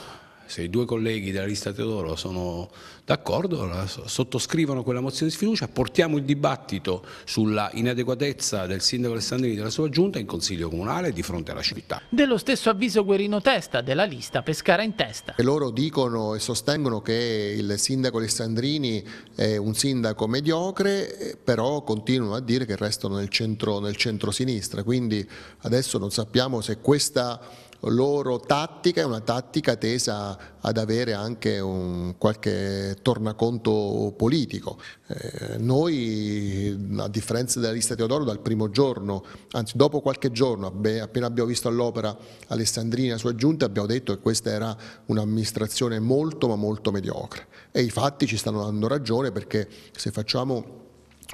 se i due colleghi della lista Teodoro sono d'accordo, sottoscrivono quella mozione di sfiducia, portiamo il dibattito sulla inadeguatezza del sindaco Alessandrini e della sua giunta in Consiglio Comunale di fronte alla città. Dello stesso avviso Guerino Testa della lista Pescara in testa. E loro dicono e sostengono che il sindaco Alessandrini è un sindaco mediocre, però continuano a dire che restano nel centro-sinistra, centro quindi adesso non sappiamo se questa loro tattica è una tattica tesa ad avere anche un, qualche tornaconto politico. Eh, noi, a differenza della lista Teodoro, dal primo giorno, anzi dopo qualche giorno, appena abbiamo visto all'opera Alessandrina e la sua giunta, abbiamo detto che questa era un'amministrazione molto ma molto mediocre. E i fatti ci stanno dando ragione perché se facciamo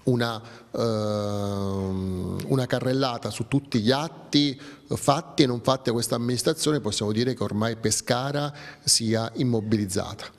una, ehm, una carrellata su tutti gli atti fatti e non fatti a questa amministrazione, possiamo dire che ormai Pescara sia immobilizzata.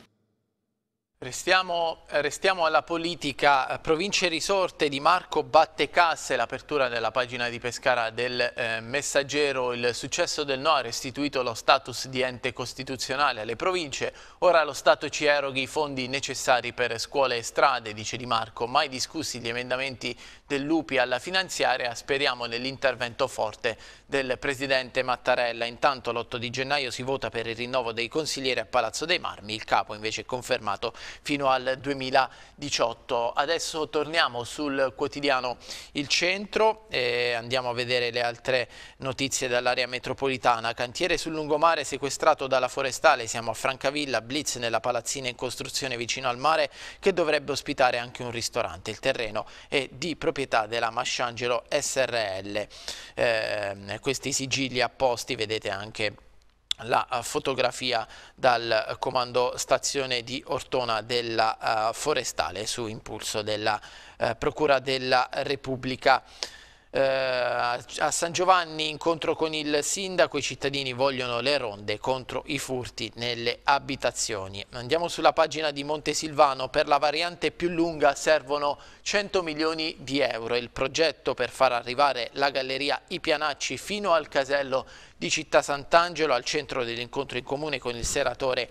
Restiamo, eh, restiamo, alla politica, province risorte di Marco Battecasse, l'apertura della pagina di Pescara del eh, Messaggero, il successo del no ha restituito lo status di ente costituzionale alle province, ora lo Stato ci eroghi i fondi necessari per scuole e strade, dice Di Marco, mai discussi gli emendamenti del Lupi alla finanziaria, speriamo nell'intervento forte del Presidente Mattarella. Intanto l'8 di gennaio si vota per il rinnovo dei consiglieri a Palazzo dei Marmi, il capo invece è confermato fino al 2018. Adesso torniamo sul quotidiano Il Centro e andiamo a vedere le altre notizie dall'area metropolitana. Cantiere sul lungomare sequestrato dalla forestale, siamo a Francavilla, Blitz nella palazzina in costruzione vicino al mare che dovrebbe ospitare anche un ristorante. Il terreno è di proprietà della Masciangelo SRL. Eh, questi sigilli apposti vedete anche la eh, fotografia dal eh, comando stazione di Ortona della eh, Forestale su impulso della Procura della Repubblica eh, a San Giovanni incontro con il sindaco, i cittadini vogliono le ronde contro i furti nelle abitazioni. Andiamo sulla pagina di Montesilvano, per la variante più lunga servono 100 milioni di euro. Il progetto per far arrivare la galleria I Pianacci fino al casello di Città Sant'Angelo, al centro dell'incontro in comune con il seratore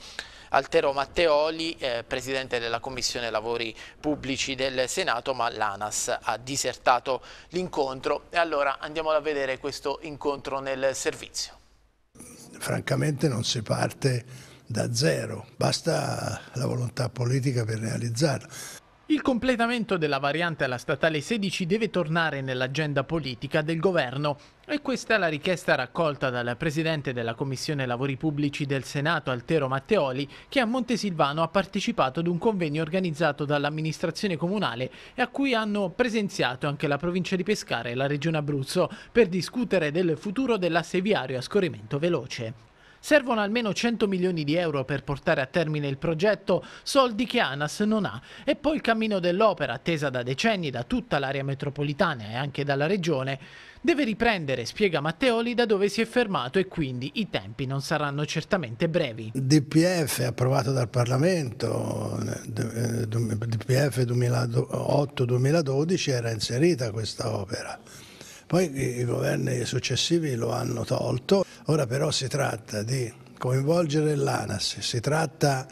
Altero Matteoli, eh, presidente della Commissione Lavori Pubblici del Senato, ma l'ANAS ha disertato l'incontro. E allora andiamo a vedere questo incontro nel servizio. Francamente non si parte da zero, basta la volontà politica per realizzarlo. Il completamento della variante alla statale 16 deve tornare nell'agenda politica del governo e questa è la richiesta raccolta dal presidente della Commissione Lavori Pubblici del Senato Altero Matteoli che a Montesilvano ha partecipato ad un convegno organizzato dall'amministrazione comunale e a cui hanno presenziato anche la provincia di Pescara e la regione Abruzzo per discutere del futuro dell'asse viario a scorrimento veloce. Servono almeno 100 milioni di euro per portare a termine il progetto, soldi che ANAS non ha. E poi il cammino dell'opera, attesa da decenni da tutta l'area metropolitana e anche dalla regione, deve riprendere, spiega Matteoli, da dove si è fermato e quindi i tempi non saranno certamente brevi. DPF approvato dal Parlamento, eh, DPF eh, 2008-2012 era inserita questa opera. Poi i governi successivi lo hanno tolto, ora però si tratta di coinvolgere l'ANAS, si tratta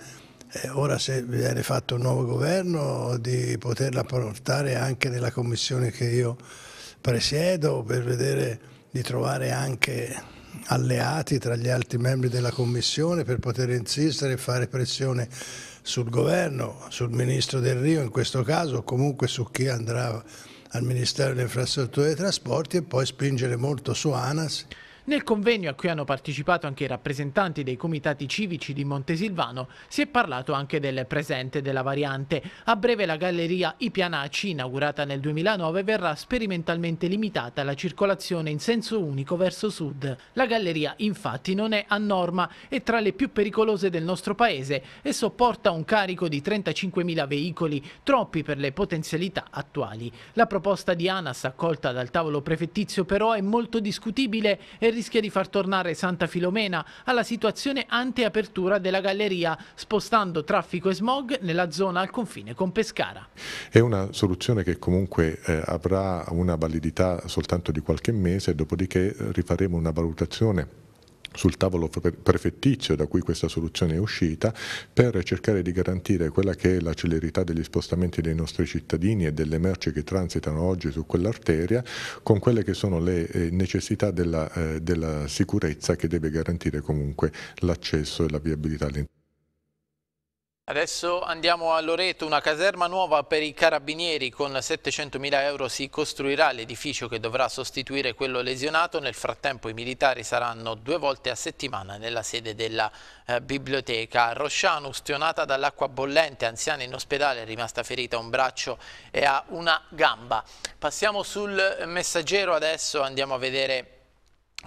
eh, ora se viene fatto un nuovo governo di poterla portare anche nella commissione che io presiedo per vedere di trovare anche alleati tra gli altri membri della commissione per poter insistere e fare pressione sul governo, sul ministro Del Rio in questo caso o comunque su chi andrà a al Ministero delle Infrastrutture e dei Trasporti e poi spingere molto su ANAS nel convegno a cui hanno partecipato anche i rappresentanti dei comitati civici di Montesilvano si è parlato anche del presente della variante. A breve la galleria I Pianacci, inaugurata nel 2009, verrà sperimentalmente limitata alla circolazione in senso unico verso sud. La galleria infatti non è a norma, è tra le più pericolose del nostro paese e sopporta un carico di 35.000 veicoli, troppi per le potenzialità attuali. La proposta di ANAS accolta dal tavolo prefettizio però è molto discutibile e rischia di far tornare Santa Filomena alla situazione anteapertura della galleria, spostando traffico e smog nella zona al confine con Pescara. È una soluzione che comunque eh, avrà una validità soltanto di qualche mese, dopodiché eh, rifaremo una valutazione sul tavolo prefettizio da cui questa soluzione è uscita per cercare di garantire quella che è la celerità degli spostamenti dei nostri cittadini e delle merci che transitano oggi su quell'arteria con quelle che sono le eh, necessità della, eh, della sicurezza che deve garantire comunque l'accesso e la viabilità all'interno. Adesso andiamo a Loreto, una caserma nuova per i carabinieri. Con 700.000 euro si costruirà l'edificio che dovrà sostituire quello lesionato. Nel frattempo i militari saranno due volte a settimana nella sede della eh, biblioteca. Rosciano, ustionata dall'acqua bollente, anziana in ospedale, è rimasta ferita a un braccio e a una gamba. Passiamo sul messaggero adesso, andiamo a vedere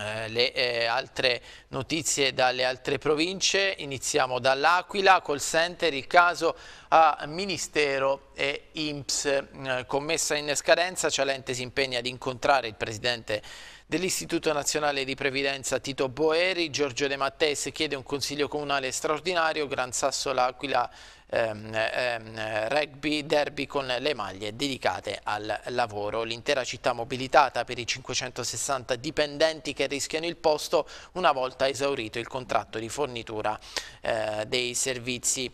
eh, le eh, altre notizie dalle altre province, iniziamo dall'Aquila, call center, il caso a Ministero e IMSS, mm, eh, commessa in scadenza, Cialente si impegna ad incontrare il Presidente dell'Istituto Nazionale di Previdenza Tito Boeri, Giorgio De Matteis chiede un Consiglio Comunale straordinario, Gran Sasso l'Aquila ehm, ehm, rugby derby con le maglie dedicate al lavoro. L'intera città mobilitata per i 560 dipendenti che rischiano il posto una volta esaurito il contratto di fornitura eh, dei servizi.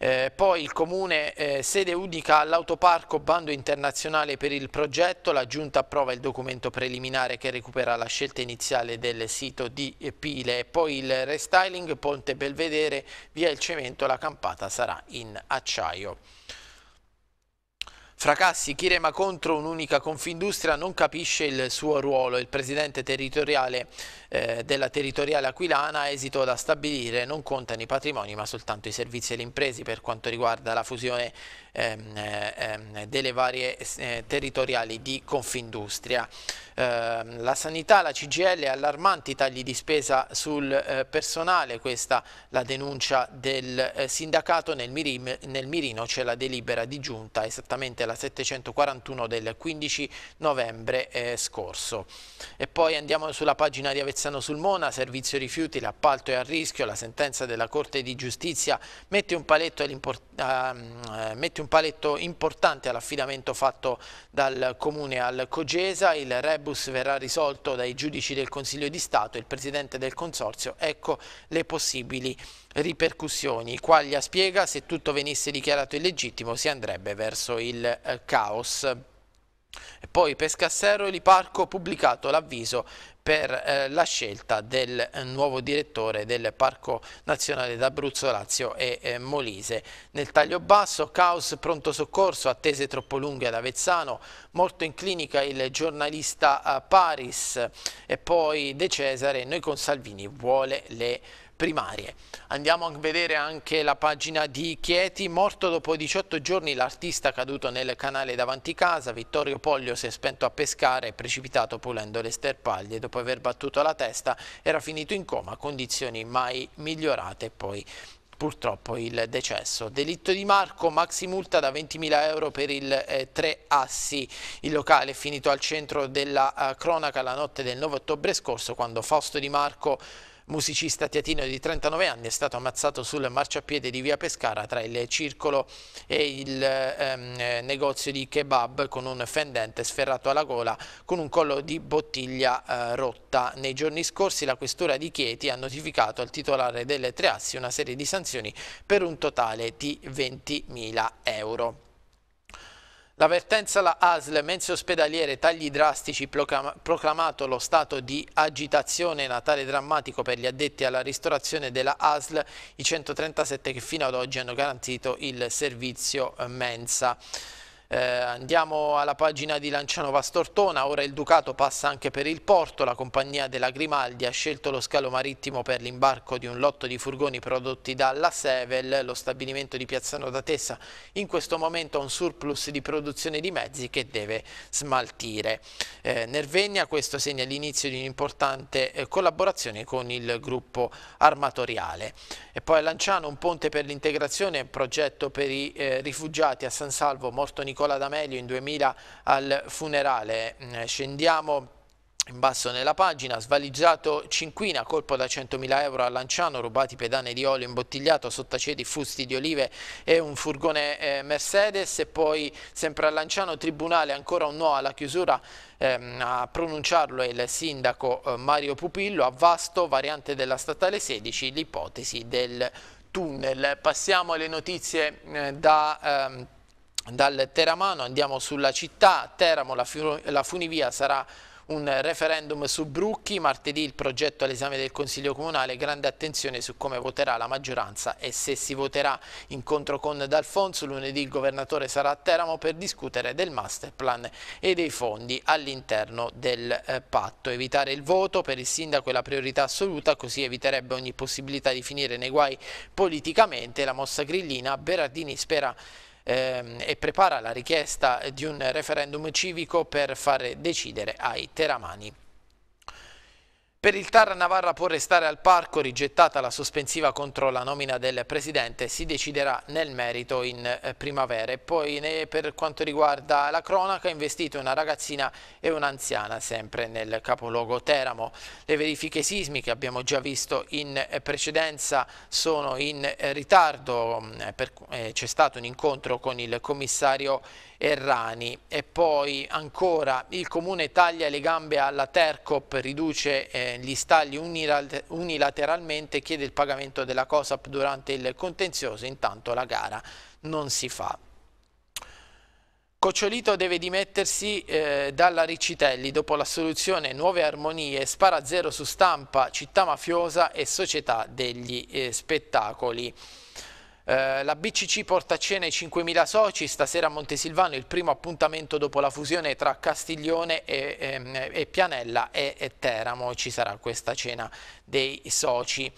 Eh, poi il Comune eh, sede unica all'autoparco bando internazionale per il progetto, la Giunta approva il documento preliminare che recupera la scelta iniziale del sito di Pile, poi il restyling Ponte Belvedere, via il cemento, la campata sarà in acciaio. Fracassi, chi rema contro un'unica Confindustria non capisce il suo ruolo. Il presidente territoriale eh, della territoriale aquilana, esito da stabilire, non contano i patrimoni ma soltanto i servizi e le imprese per quanto riguarda la fusione ehm, ehm, delle varie eh, territoriali di Confindustria. Eh, la sanità, la CGL, allarmanti tagli di spesa sul eh, personale, questa la denuncia del eh, sindacato, nel, mirim, nel mirino c'è la delibera di giunta esattamente la 741 del 15 novembre scorso. E poi andiamo sulla pagina di Avezzano Avezzano sul Mona, servizio rifiuti, l'appalto è a rischio, la sentenza della Corte di Giustizia mette un paletto, ehm, eh, mette un paletto importante all'affidamento fatto dal Comune al Cogesa, il rebus verrà risolto dai giudici del Consiglio di Stato, e il Presidente del Consorzio, ecco le possibili ripercussioni. Quaglia spiega se tutto venisse dichiarato illegittimo si andrebbe verso il eh, caos. E poi Pescassero e Liparco pubblicato l'avviso per eh, la scelta del eh, nuovo direttore del Parco Nazionale d'Abruzzo, Lazio e eh, Molise. Nel taglio basso, caos pronto soccorso, attese troppo lunghe ad Avezzano, morto in clinica il giornalista eh, Paris e poi De Cesare, noi con Salvini vuole le primarie. Andiamo a vedere anche la pagina di Chieti, morto dopo 18 giorni l'artista caduto nel canale davanti casa, Vittorio Poglio si è spento a pescare e precipitato pulendo le sterpaglie dopo dopo aver battuto la testa era finito in coma, condizioni mai migliorate poi purtroppo il decesso. Delitto di Marco, maxi multa da 20.000 euro per il eh, Tre Assi. Il locale è finito al centro della eh, cronaca la notte del 9 ottobre scorso quando Fausto Di Marco musicista teatino di 39 anni, è stato ammazzato sul marciapiede di via Pescara tra il circolo e il ehm, eh, negozio di kebab con un fendente sferrato alla gola con un collo di bottiglia eh, rotta. Nei giorni scorsi la questura di Chieti ha notificato al titolare delle tre assi una serie di sanzioni per un totale di 20.000 euro. L'avvertenza alla ASL, mense ospedaliere, tagli drastici, proclamato lo stato di agitazione natale drammatico per gli addetti alla ristorazione della ASL, i 137 che fino ad oggi hanno garantito il servizio eh, mensa. Eh, andiamo alla pagina di Lancianova Stortona, ora il Ducato passa anche per il porto, la compagnia della Grimaldi ha scelto lo scalo marittimo per l'imbarco di un lotto di furgoni prodotti dalla Sevel, lo stabilimento di Piazzano da Tessa in questo momento ha un surplus di produzione di mezzi che deve smaltire. Eh, Nervegna questo segna l'inizio di un'importante eh, collaborazione con il gruppo armatoriale. E poi a Lanciano un ponte per l'integrazione, progetto per i eh, rifugiati a San Salvo, Morto Nicolò Nicola D'Amelio in 2000 al funerale. Mm, scendiamo in basso nella pagina, svaligiato Cinquina, colpo da 100.000 euro a Lanciano, rubati pedane di olio imbottigliato, sottaceti, fusti di olive e un furgone eh, Mercedes e poi sempre a Lanciano Tribunale ancora un no alla chiusura ehm, a pronunciarlo il sindaco eh, Mario Pupillo, a Vasto, variante della statale 16, l'ipotesi del tunnel. Passiamo alle notizie eh, da... Ehm, dal Teramano andiamo sulla città, Teramo la, la funivia sarà un referendum su Brucchi, martedì il progetto all'esame del Consiglio Comunale, grande attenzione su come voterà la maggioranza e se si voterà incontro con D'Alfonso, lunedì il governatore sarà a Teramo per discutere del master plan e dei fondi all'interno del eh, patto. Evitare il voto per il sindaco è la priorità assoluta, così eviterebbe ogni possibilità di finire nei guai politicamente. La mossa grillina, Berardini spera ehm, e prepara la richiesta di un referendum civico per far decidere ai teramani. Per il Tar Navarra può restare al parco, rigettata la sospensiva contro la nomina del presidente, si deciderà nel merito in eh, primavera. E poi per quanto riguarda la cronaca, investito una ragazzina e un'anziana sempre nel capoluogo Teramo. Le verifiche sismiche abbiamo già visto in eh, precedenza sono in eh, ritardo, mm, c'è stato un incontro con il commissario e E poi ancora il Comune taglia le gambe alla Tercop, riduce eh, gli stagli unilateralmente, chiede il pagamento della COSAP durante il contenzioso, intanto la gara non si fa. Cocciolito deve dimettersi eh, dalla Riccitelli dopo l'assoluzione Nuove Armonie, spara zero su stampa, città mafiosa e società degli eh, spettacoli. Eh, la BCC porta a cena i 5.000 soci, stasera a Montesilvano il primo appuntamento dopo la fusione tra Castiglione e, e, ehm, e Pianella e, e Teramo, ci sarà questa cena dei soci.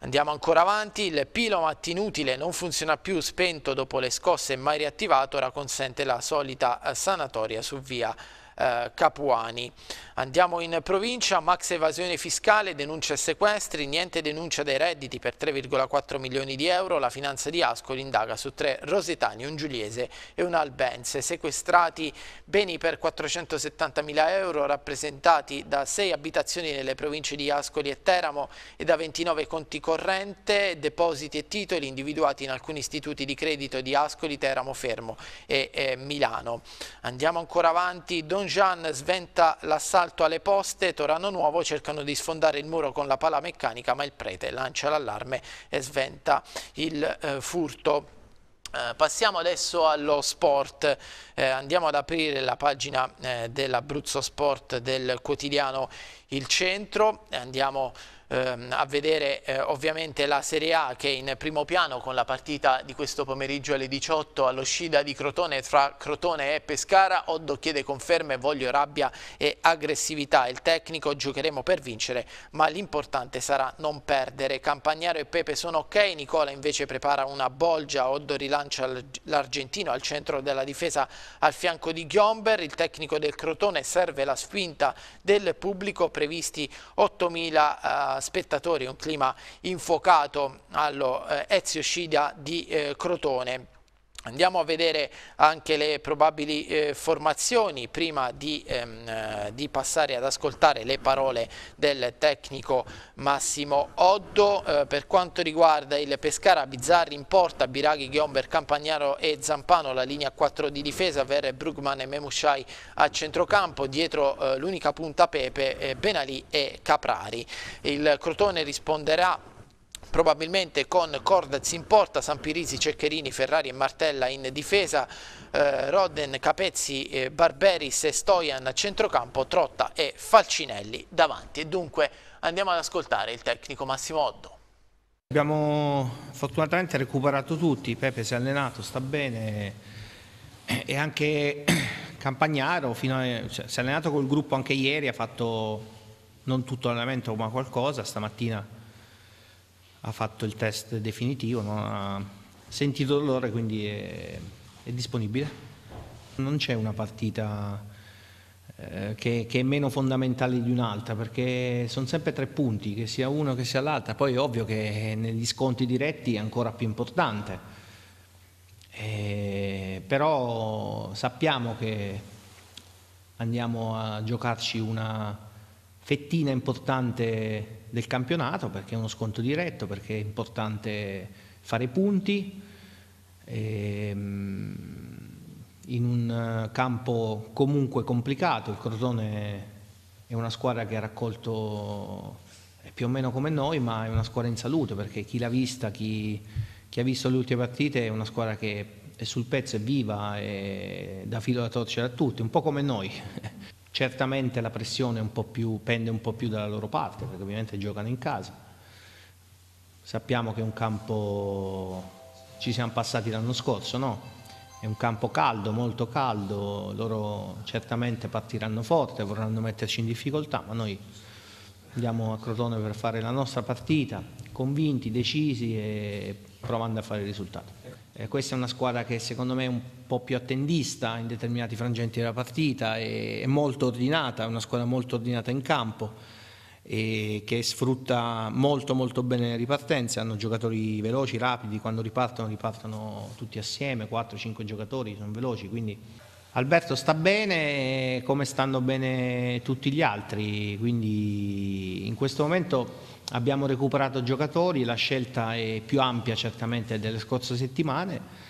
Andiamo ancora avanti, il pilomat inutile non funziona più, spento dopo le scosse e mai riattivato, ora consente la solita eh, sanatoria su via eh, Capuani. Andiamo in provincia, max evasione fiscale, denuncia e sequestri, niente denuncia dei redditi per 3,4 milioni di euro, la finanza di Ascoli indaga su tre rosetani, un giuliese e un albense, sequestrati beni per 470 mila euro rappresentati da sei abitazioni nelle province di Ascoli e Teramo e da 29 conti corrente, depositi e titoli individuati in alcuni istituti di credito di Ascoli, Teramo, Fermo e, e eh, Milano. Andiamo ancora avanti, Don Tunjan sventa l'assalto alle poste, Torano Nuovo cercano di sfondare il muro con la pala meccanica ma il prete lancia l'allarme e sventa il eh, furto. Eh, passiamo adesso allo sport, eh, andiamo ad aprire la pagina eh, dell'Abruzzo Sport del quotidiano Il Centro, andiamo a ehm, a vedere eh, ovviamente la Serie A che è in primo piano con la partita di questo pomeriggio alle 18 all'uscita di Crotone tra Crotone e Pescara. Oddo chiede conferme, voglio rabbia e aggressività. Il tecnico giocheremo per vincere, ma l'importante sarà non perdere. Campagnaro e Pepe sono ok, Nicola invece prepara una bolgia, Oddo rilancia l'argentino al centro della difesa al fianco di Ghiomber, il tecnico del Crotone serve la spinta del pubblico, previsti 8.000 eh, spettatori, un clima infuocato allo eh, Ezio Scidia di eh, Crotone. Andiamo a vedere anche le probabili eh, formazioni prima di, ehm, eh, di, passare ad ascoltare le parole del tecnico Massimo Oddo. Eh, per quanto riguarda il Pescara, Bizzarri in porta, Biraghi, Ghiomber, Campagnaro e Zampano, la linea 4 di difesa, Verre, Brugman e Memushai a centrocampo, dietro eh, l'unica punta Pepe, eh, Benali e Caprari. Il Crotone risponderà probabilmente con Cordaz in porta, Sampirisi, Ceccherini, Ferrari e Martella in difesa, eh, Roden, Capezzi, eh, Barberis e Stoian a centrocampo, Trotta e Falcinelli davanti. E dunque andiamo ad ascoltare il tecnico Massimo Oddo. Abbiamo fortunatamente recuperato tutti, Pepe si è allenato, sta bene e anche Campagnaro a, cioè, si è allenato col gruppo anche ieri, ha fatto non tutto l'allenamento ma qualcosa, stamattina ha fatto il test definitivo, non ha sentito dolore, quindi è, è disponibile. Non c'è una partita eh, che, che, è meno fondamentale di un'altra, perché sono sempre tre punti, che sia uno che sia l'altra. Poi è ovvio che negli sconti diretti è ancora più importante. Eh, però sappiamo che andiamo a giocarci una fettina importante del campionato perché è uno sconto diretto, perché è importante fare punti. E, ehm, in un eh, campo comunque complicato, il Crotone è una squadra che ha raccolto più o meno come noi, ma è una squadra in salute perché chi l'ha vista, chi, chi, ha visto le ultime partite è una squadra che è sul pezzo, è viva, e dà filo da torcere a tutti, un po' come noi. Certamente la pressione un più, pende un po' più dalla loro parte, perché ovviamente giocano in casa. Sappiamo che è un campo, ci siamo passati l'anno scorso, no? È un campo caldo, molto caldo, loro certamente partiranno forte, vorranno metterci in difficoltà, ma noi andiamo a Crotone per fare la nostra partita, convinti, decisi e provando a fare il risultato. Ecco, eh, questa è una squadra che secondo me è un po' più attendista in determinati frangenti della partita, è, è molto ordinata, è una squadra molto ordinata in campo e che sfrutta molto molto bene le ripartenze, hanno giocatori veloci, rapidi, quando ripartono ripartono tutti assieme, 4-5 giocatori, sono veloci, quindi Alberto sta bene come stanno bene tutti gli altri, quindi in questo momento abbiamo recuperato giocatori, la scelta è più ampia certamente delle scorse settimane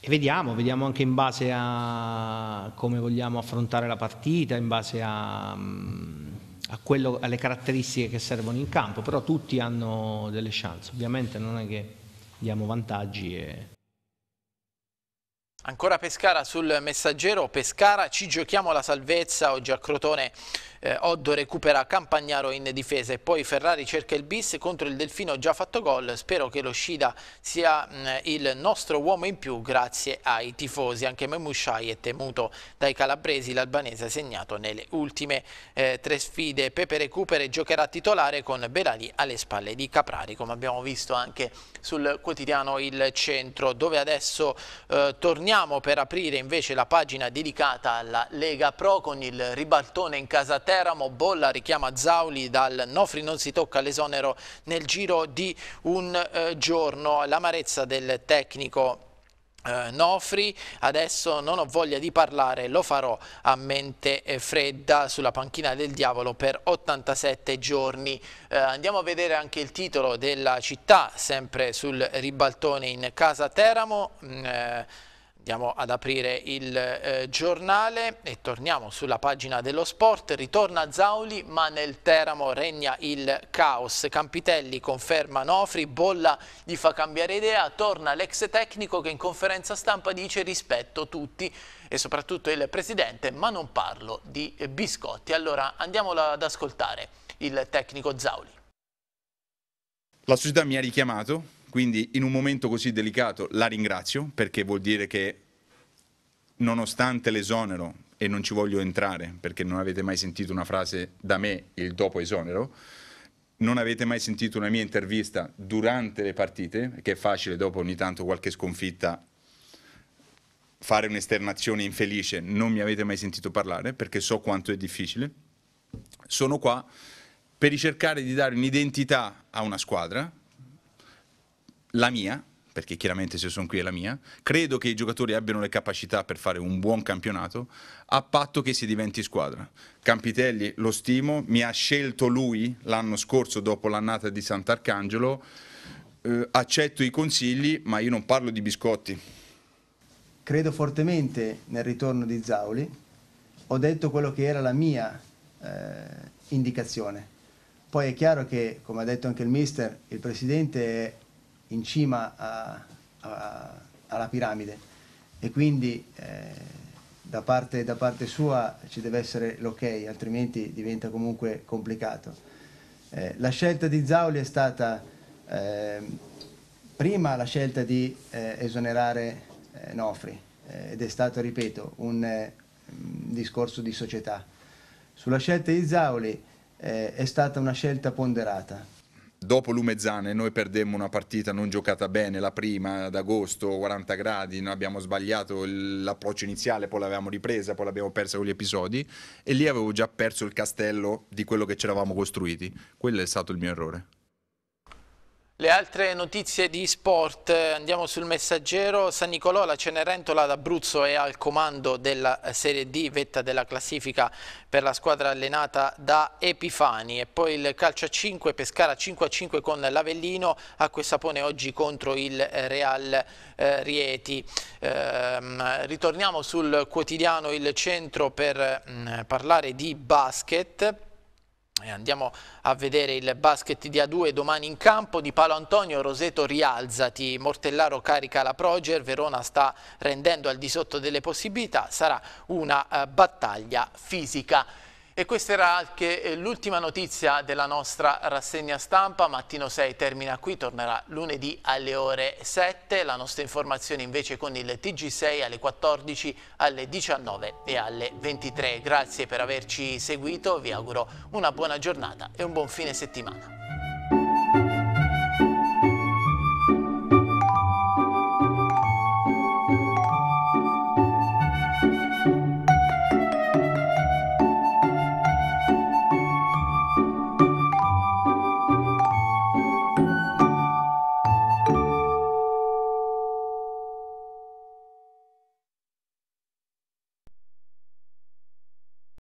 e vediamo, vediamo anche in base a come vogliamo affrontare la partita, in base a, a quello, alle caratteristiche che servono in campo, però tutti hanno delle chance, ovviamente non è che diamo vantaggi. E... Ancora Pescara sul messaggero, Pescara ci giochiamo la salvezza, oggi a Crotone eh, Oddo recupera Campagnaro in difesa e poi Ferrari cerca il bis contro il Delfino già fatto gol, spero che lo Shida sia mh, mm, il nostro uomo in più grazie ai tifosi, anche Memushai è temuto dai calabresi, l'albanese segnato nelle ultime eh, tre sfide, Pepe recupera e giocherà titolare con Berali alle spalle di Caprari, come abbiamo visto anche sul quotidiano Il Centro, dove adesso eh, torniamo per aprire invece la pagina dedicata alla Lega Pro con il ribaltone in casa terra Teramo, Bolla richiama Zauli dal Nofri non si tocca l'esonero nel giro di un eh, giorno, l'amarezza del tecnico Uh, Nofri, adesso non ho voglia di parlare, lo farò a mente eh, fredda sulla panchina del diavolo per 87 giorni. Uh, andiamo a vedere anche il titolo della città, sempre sul ribaltone in casa Teramo. Uh, Andiamo ad aprire il eh, giornale e torniamo sulla pagina dello sport. Ritorna Zauli ma nel Teramo regna il caos. Campitelli conferma Nofri, Bolla gli fa cambiare idea, torna l'ex tecnico che in conferenza stampa dice rispetto tutti e soprattutto il presidente ma non parlo di biscotti. Allora andiamolo ad ascoltare il tecnico Zauli. La società mi ha richiamato quindi in un momento così delicato la ringrazio perché vuol dire che nonostante l'esonero, e non ci voglio entrare perché non avete mai sentito una frase da me il dopo esonero, non avete mai sentito una mia intervista durante le partite, che è facile dopo ogni tanto qualche sconfitta fare un'esternazione infelice, non mi avete mai sentito parlare perché so quanto è difficile. Sono qua per ricercare di dare un'identità a una squadra, la mia, perché chiaramente se sono qui è la mia, credo che i giocatori abbiano le capacità per fare un buon campionato, a patto che si diventi squadra. Campitelli lo stimo, mi ha scelto lui l'anno scorso dopo l'annata di Sant'Arcangelo, eh, accetto i consigli, ma io non parlo di biscotti. Credo fortemente nel ritorno di Zauli, ho detto quello che era la mia eh, indicazione. Poi è chiaro che, come ha detto anche il mister, il presidente è in cima a, a, alla piramide e quindi eh, da, parte, da, parte, sua ci deve essere l'ok, altrimenti diventa comunque complicato. Eh, la scelta di Zauli è stata eh, prima la scelta di eh, esonerare eh, Nofri eh, ed è stato, ripeto, un discorso di società. Sulla scelta di Zauli è stata una scelta ponderata, dopo Lumezzane noi perdemmo una partita non giocata bene, la prima ad agosto, 40 gradi, noi abbiamo sbagliato l'approccio iniziale, poi l'avevamo ripresa, poi l'abbiamo persa con gli episodi e lì avevo già perso il castello di quello che ci eravamo costruiti. Quello è stato il mio errore. Le altre notizie di sport, eh, andiamo sul messaggero, San Nicolò, la Cenerentola d'Abruzzo è al comando della eh, Serie D, vetta della classifica per la squadra allenata da Epifani e poi il calcio a 5, Pescara 5 a 5 con l'Avellino, Acque Sapone oggi contro il eh, Real eh, Rieti. Ehm, ritorniamo sul quotidiano Il Centro per mh, mm, parlare di basket. Eh, andiamo a vedere il basket di A2 domani in campo di Palo Antonio, Roseto rialzati, Mortellaro carica la Proger, Verona sta rendendo al di sotto delle possibilità, sarà una eh, battaglia fisica. E questa era anche eh, l'ultima notizia della nostra rassegna stampa. Mattino 6 termina qui, tornerà lunedì alle ore 7. La nostra informazione invece con il TG6 alle 14, alle 19 e alle 23. Grazie per averci seguito, vi auguro una buona giornata e un buon fine settimana.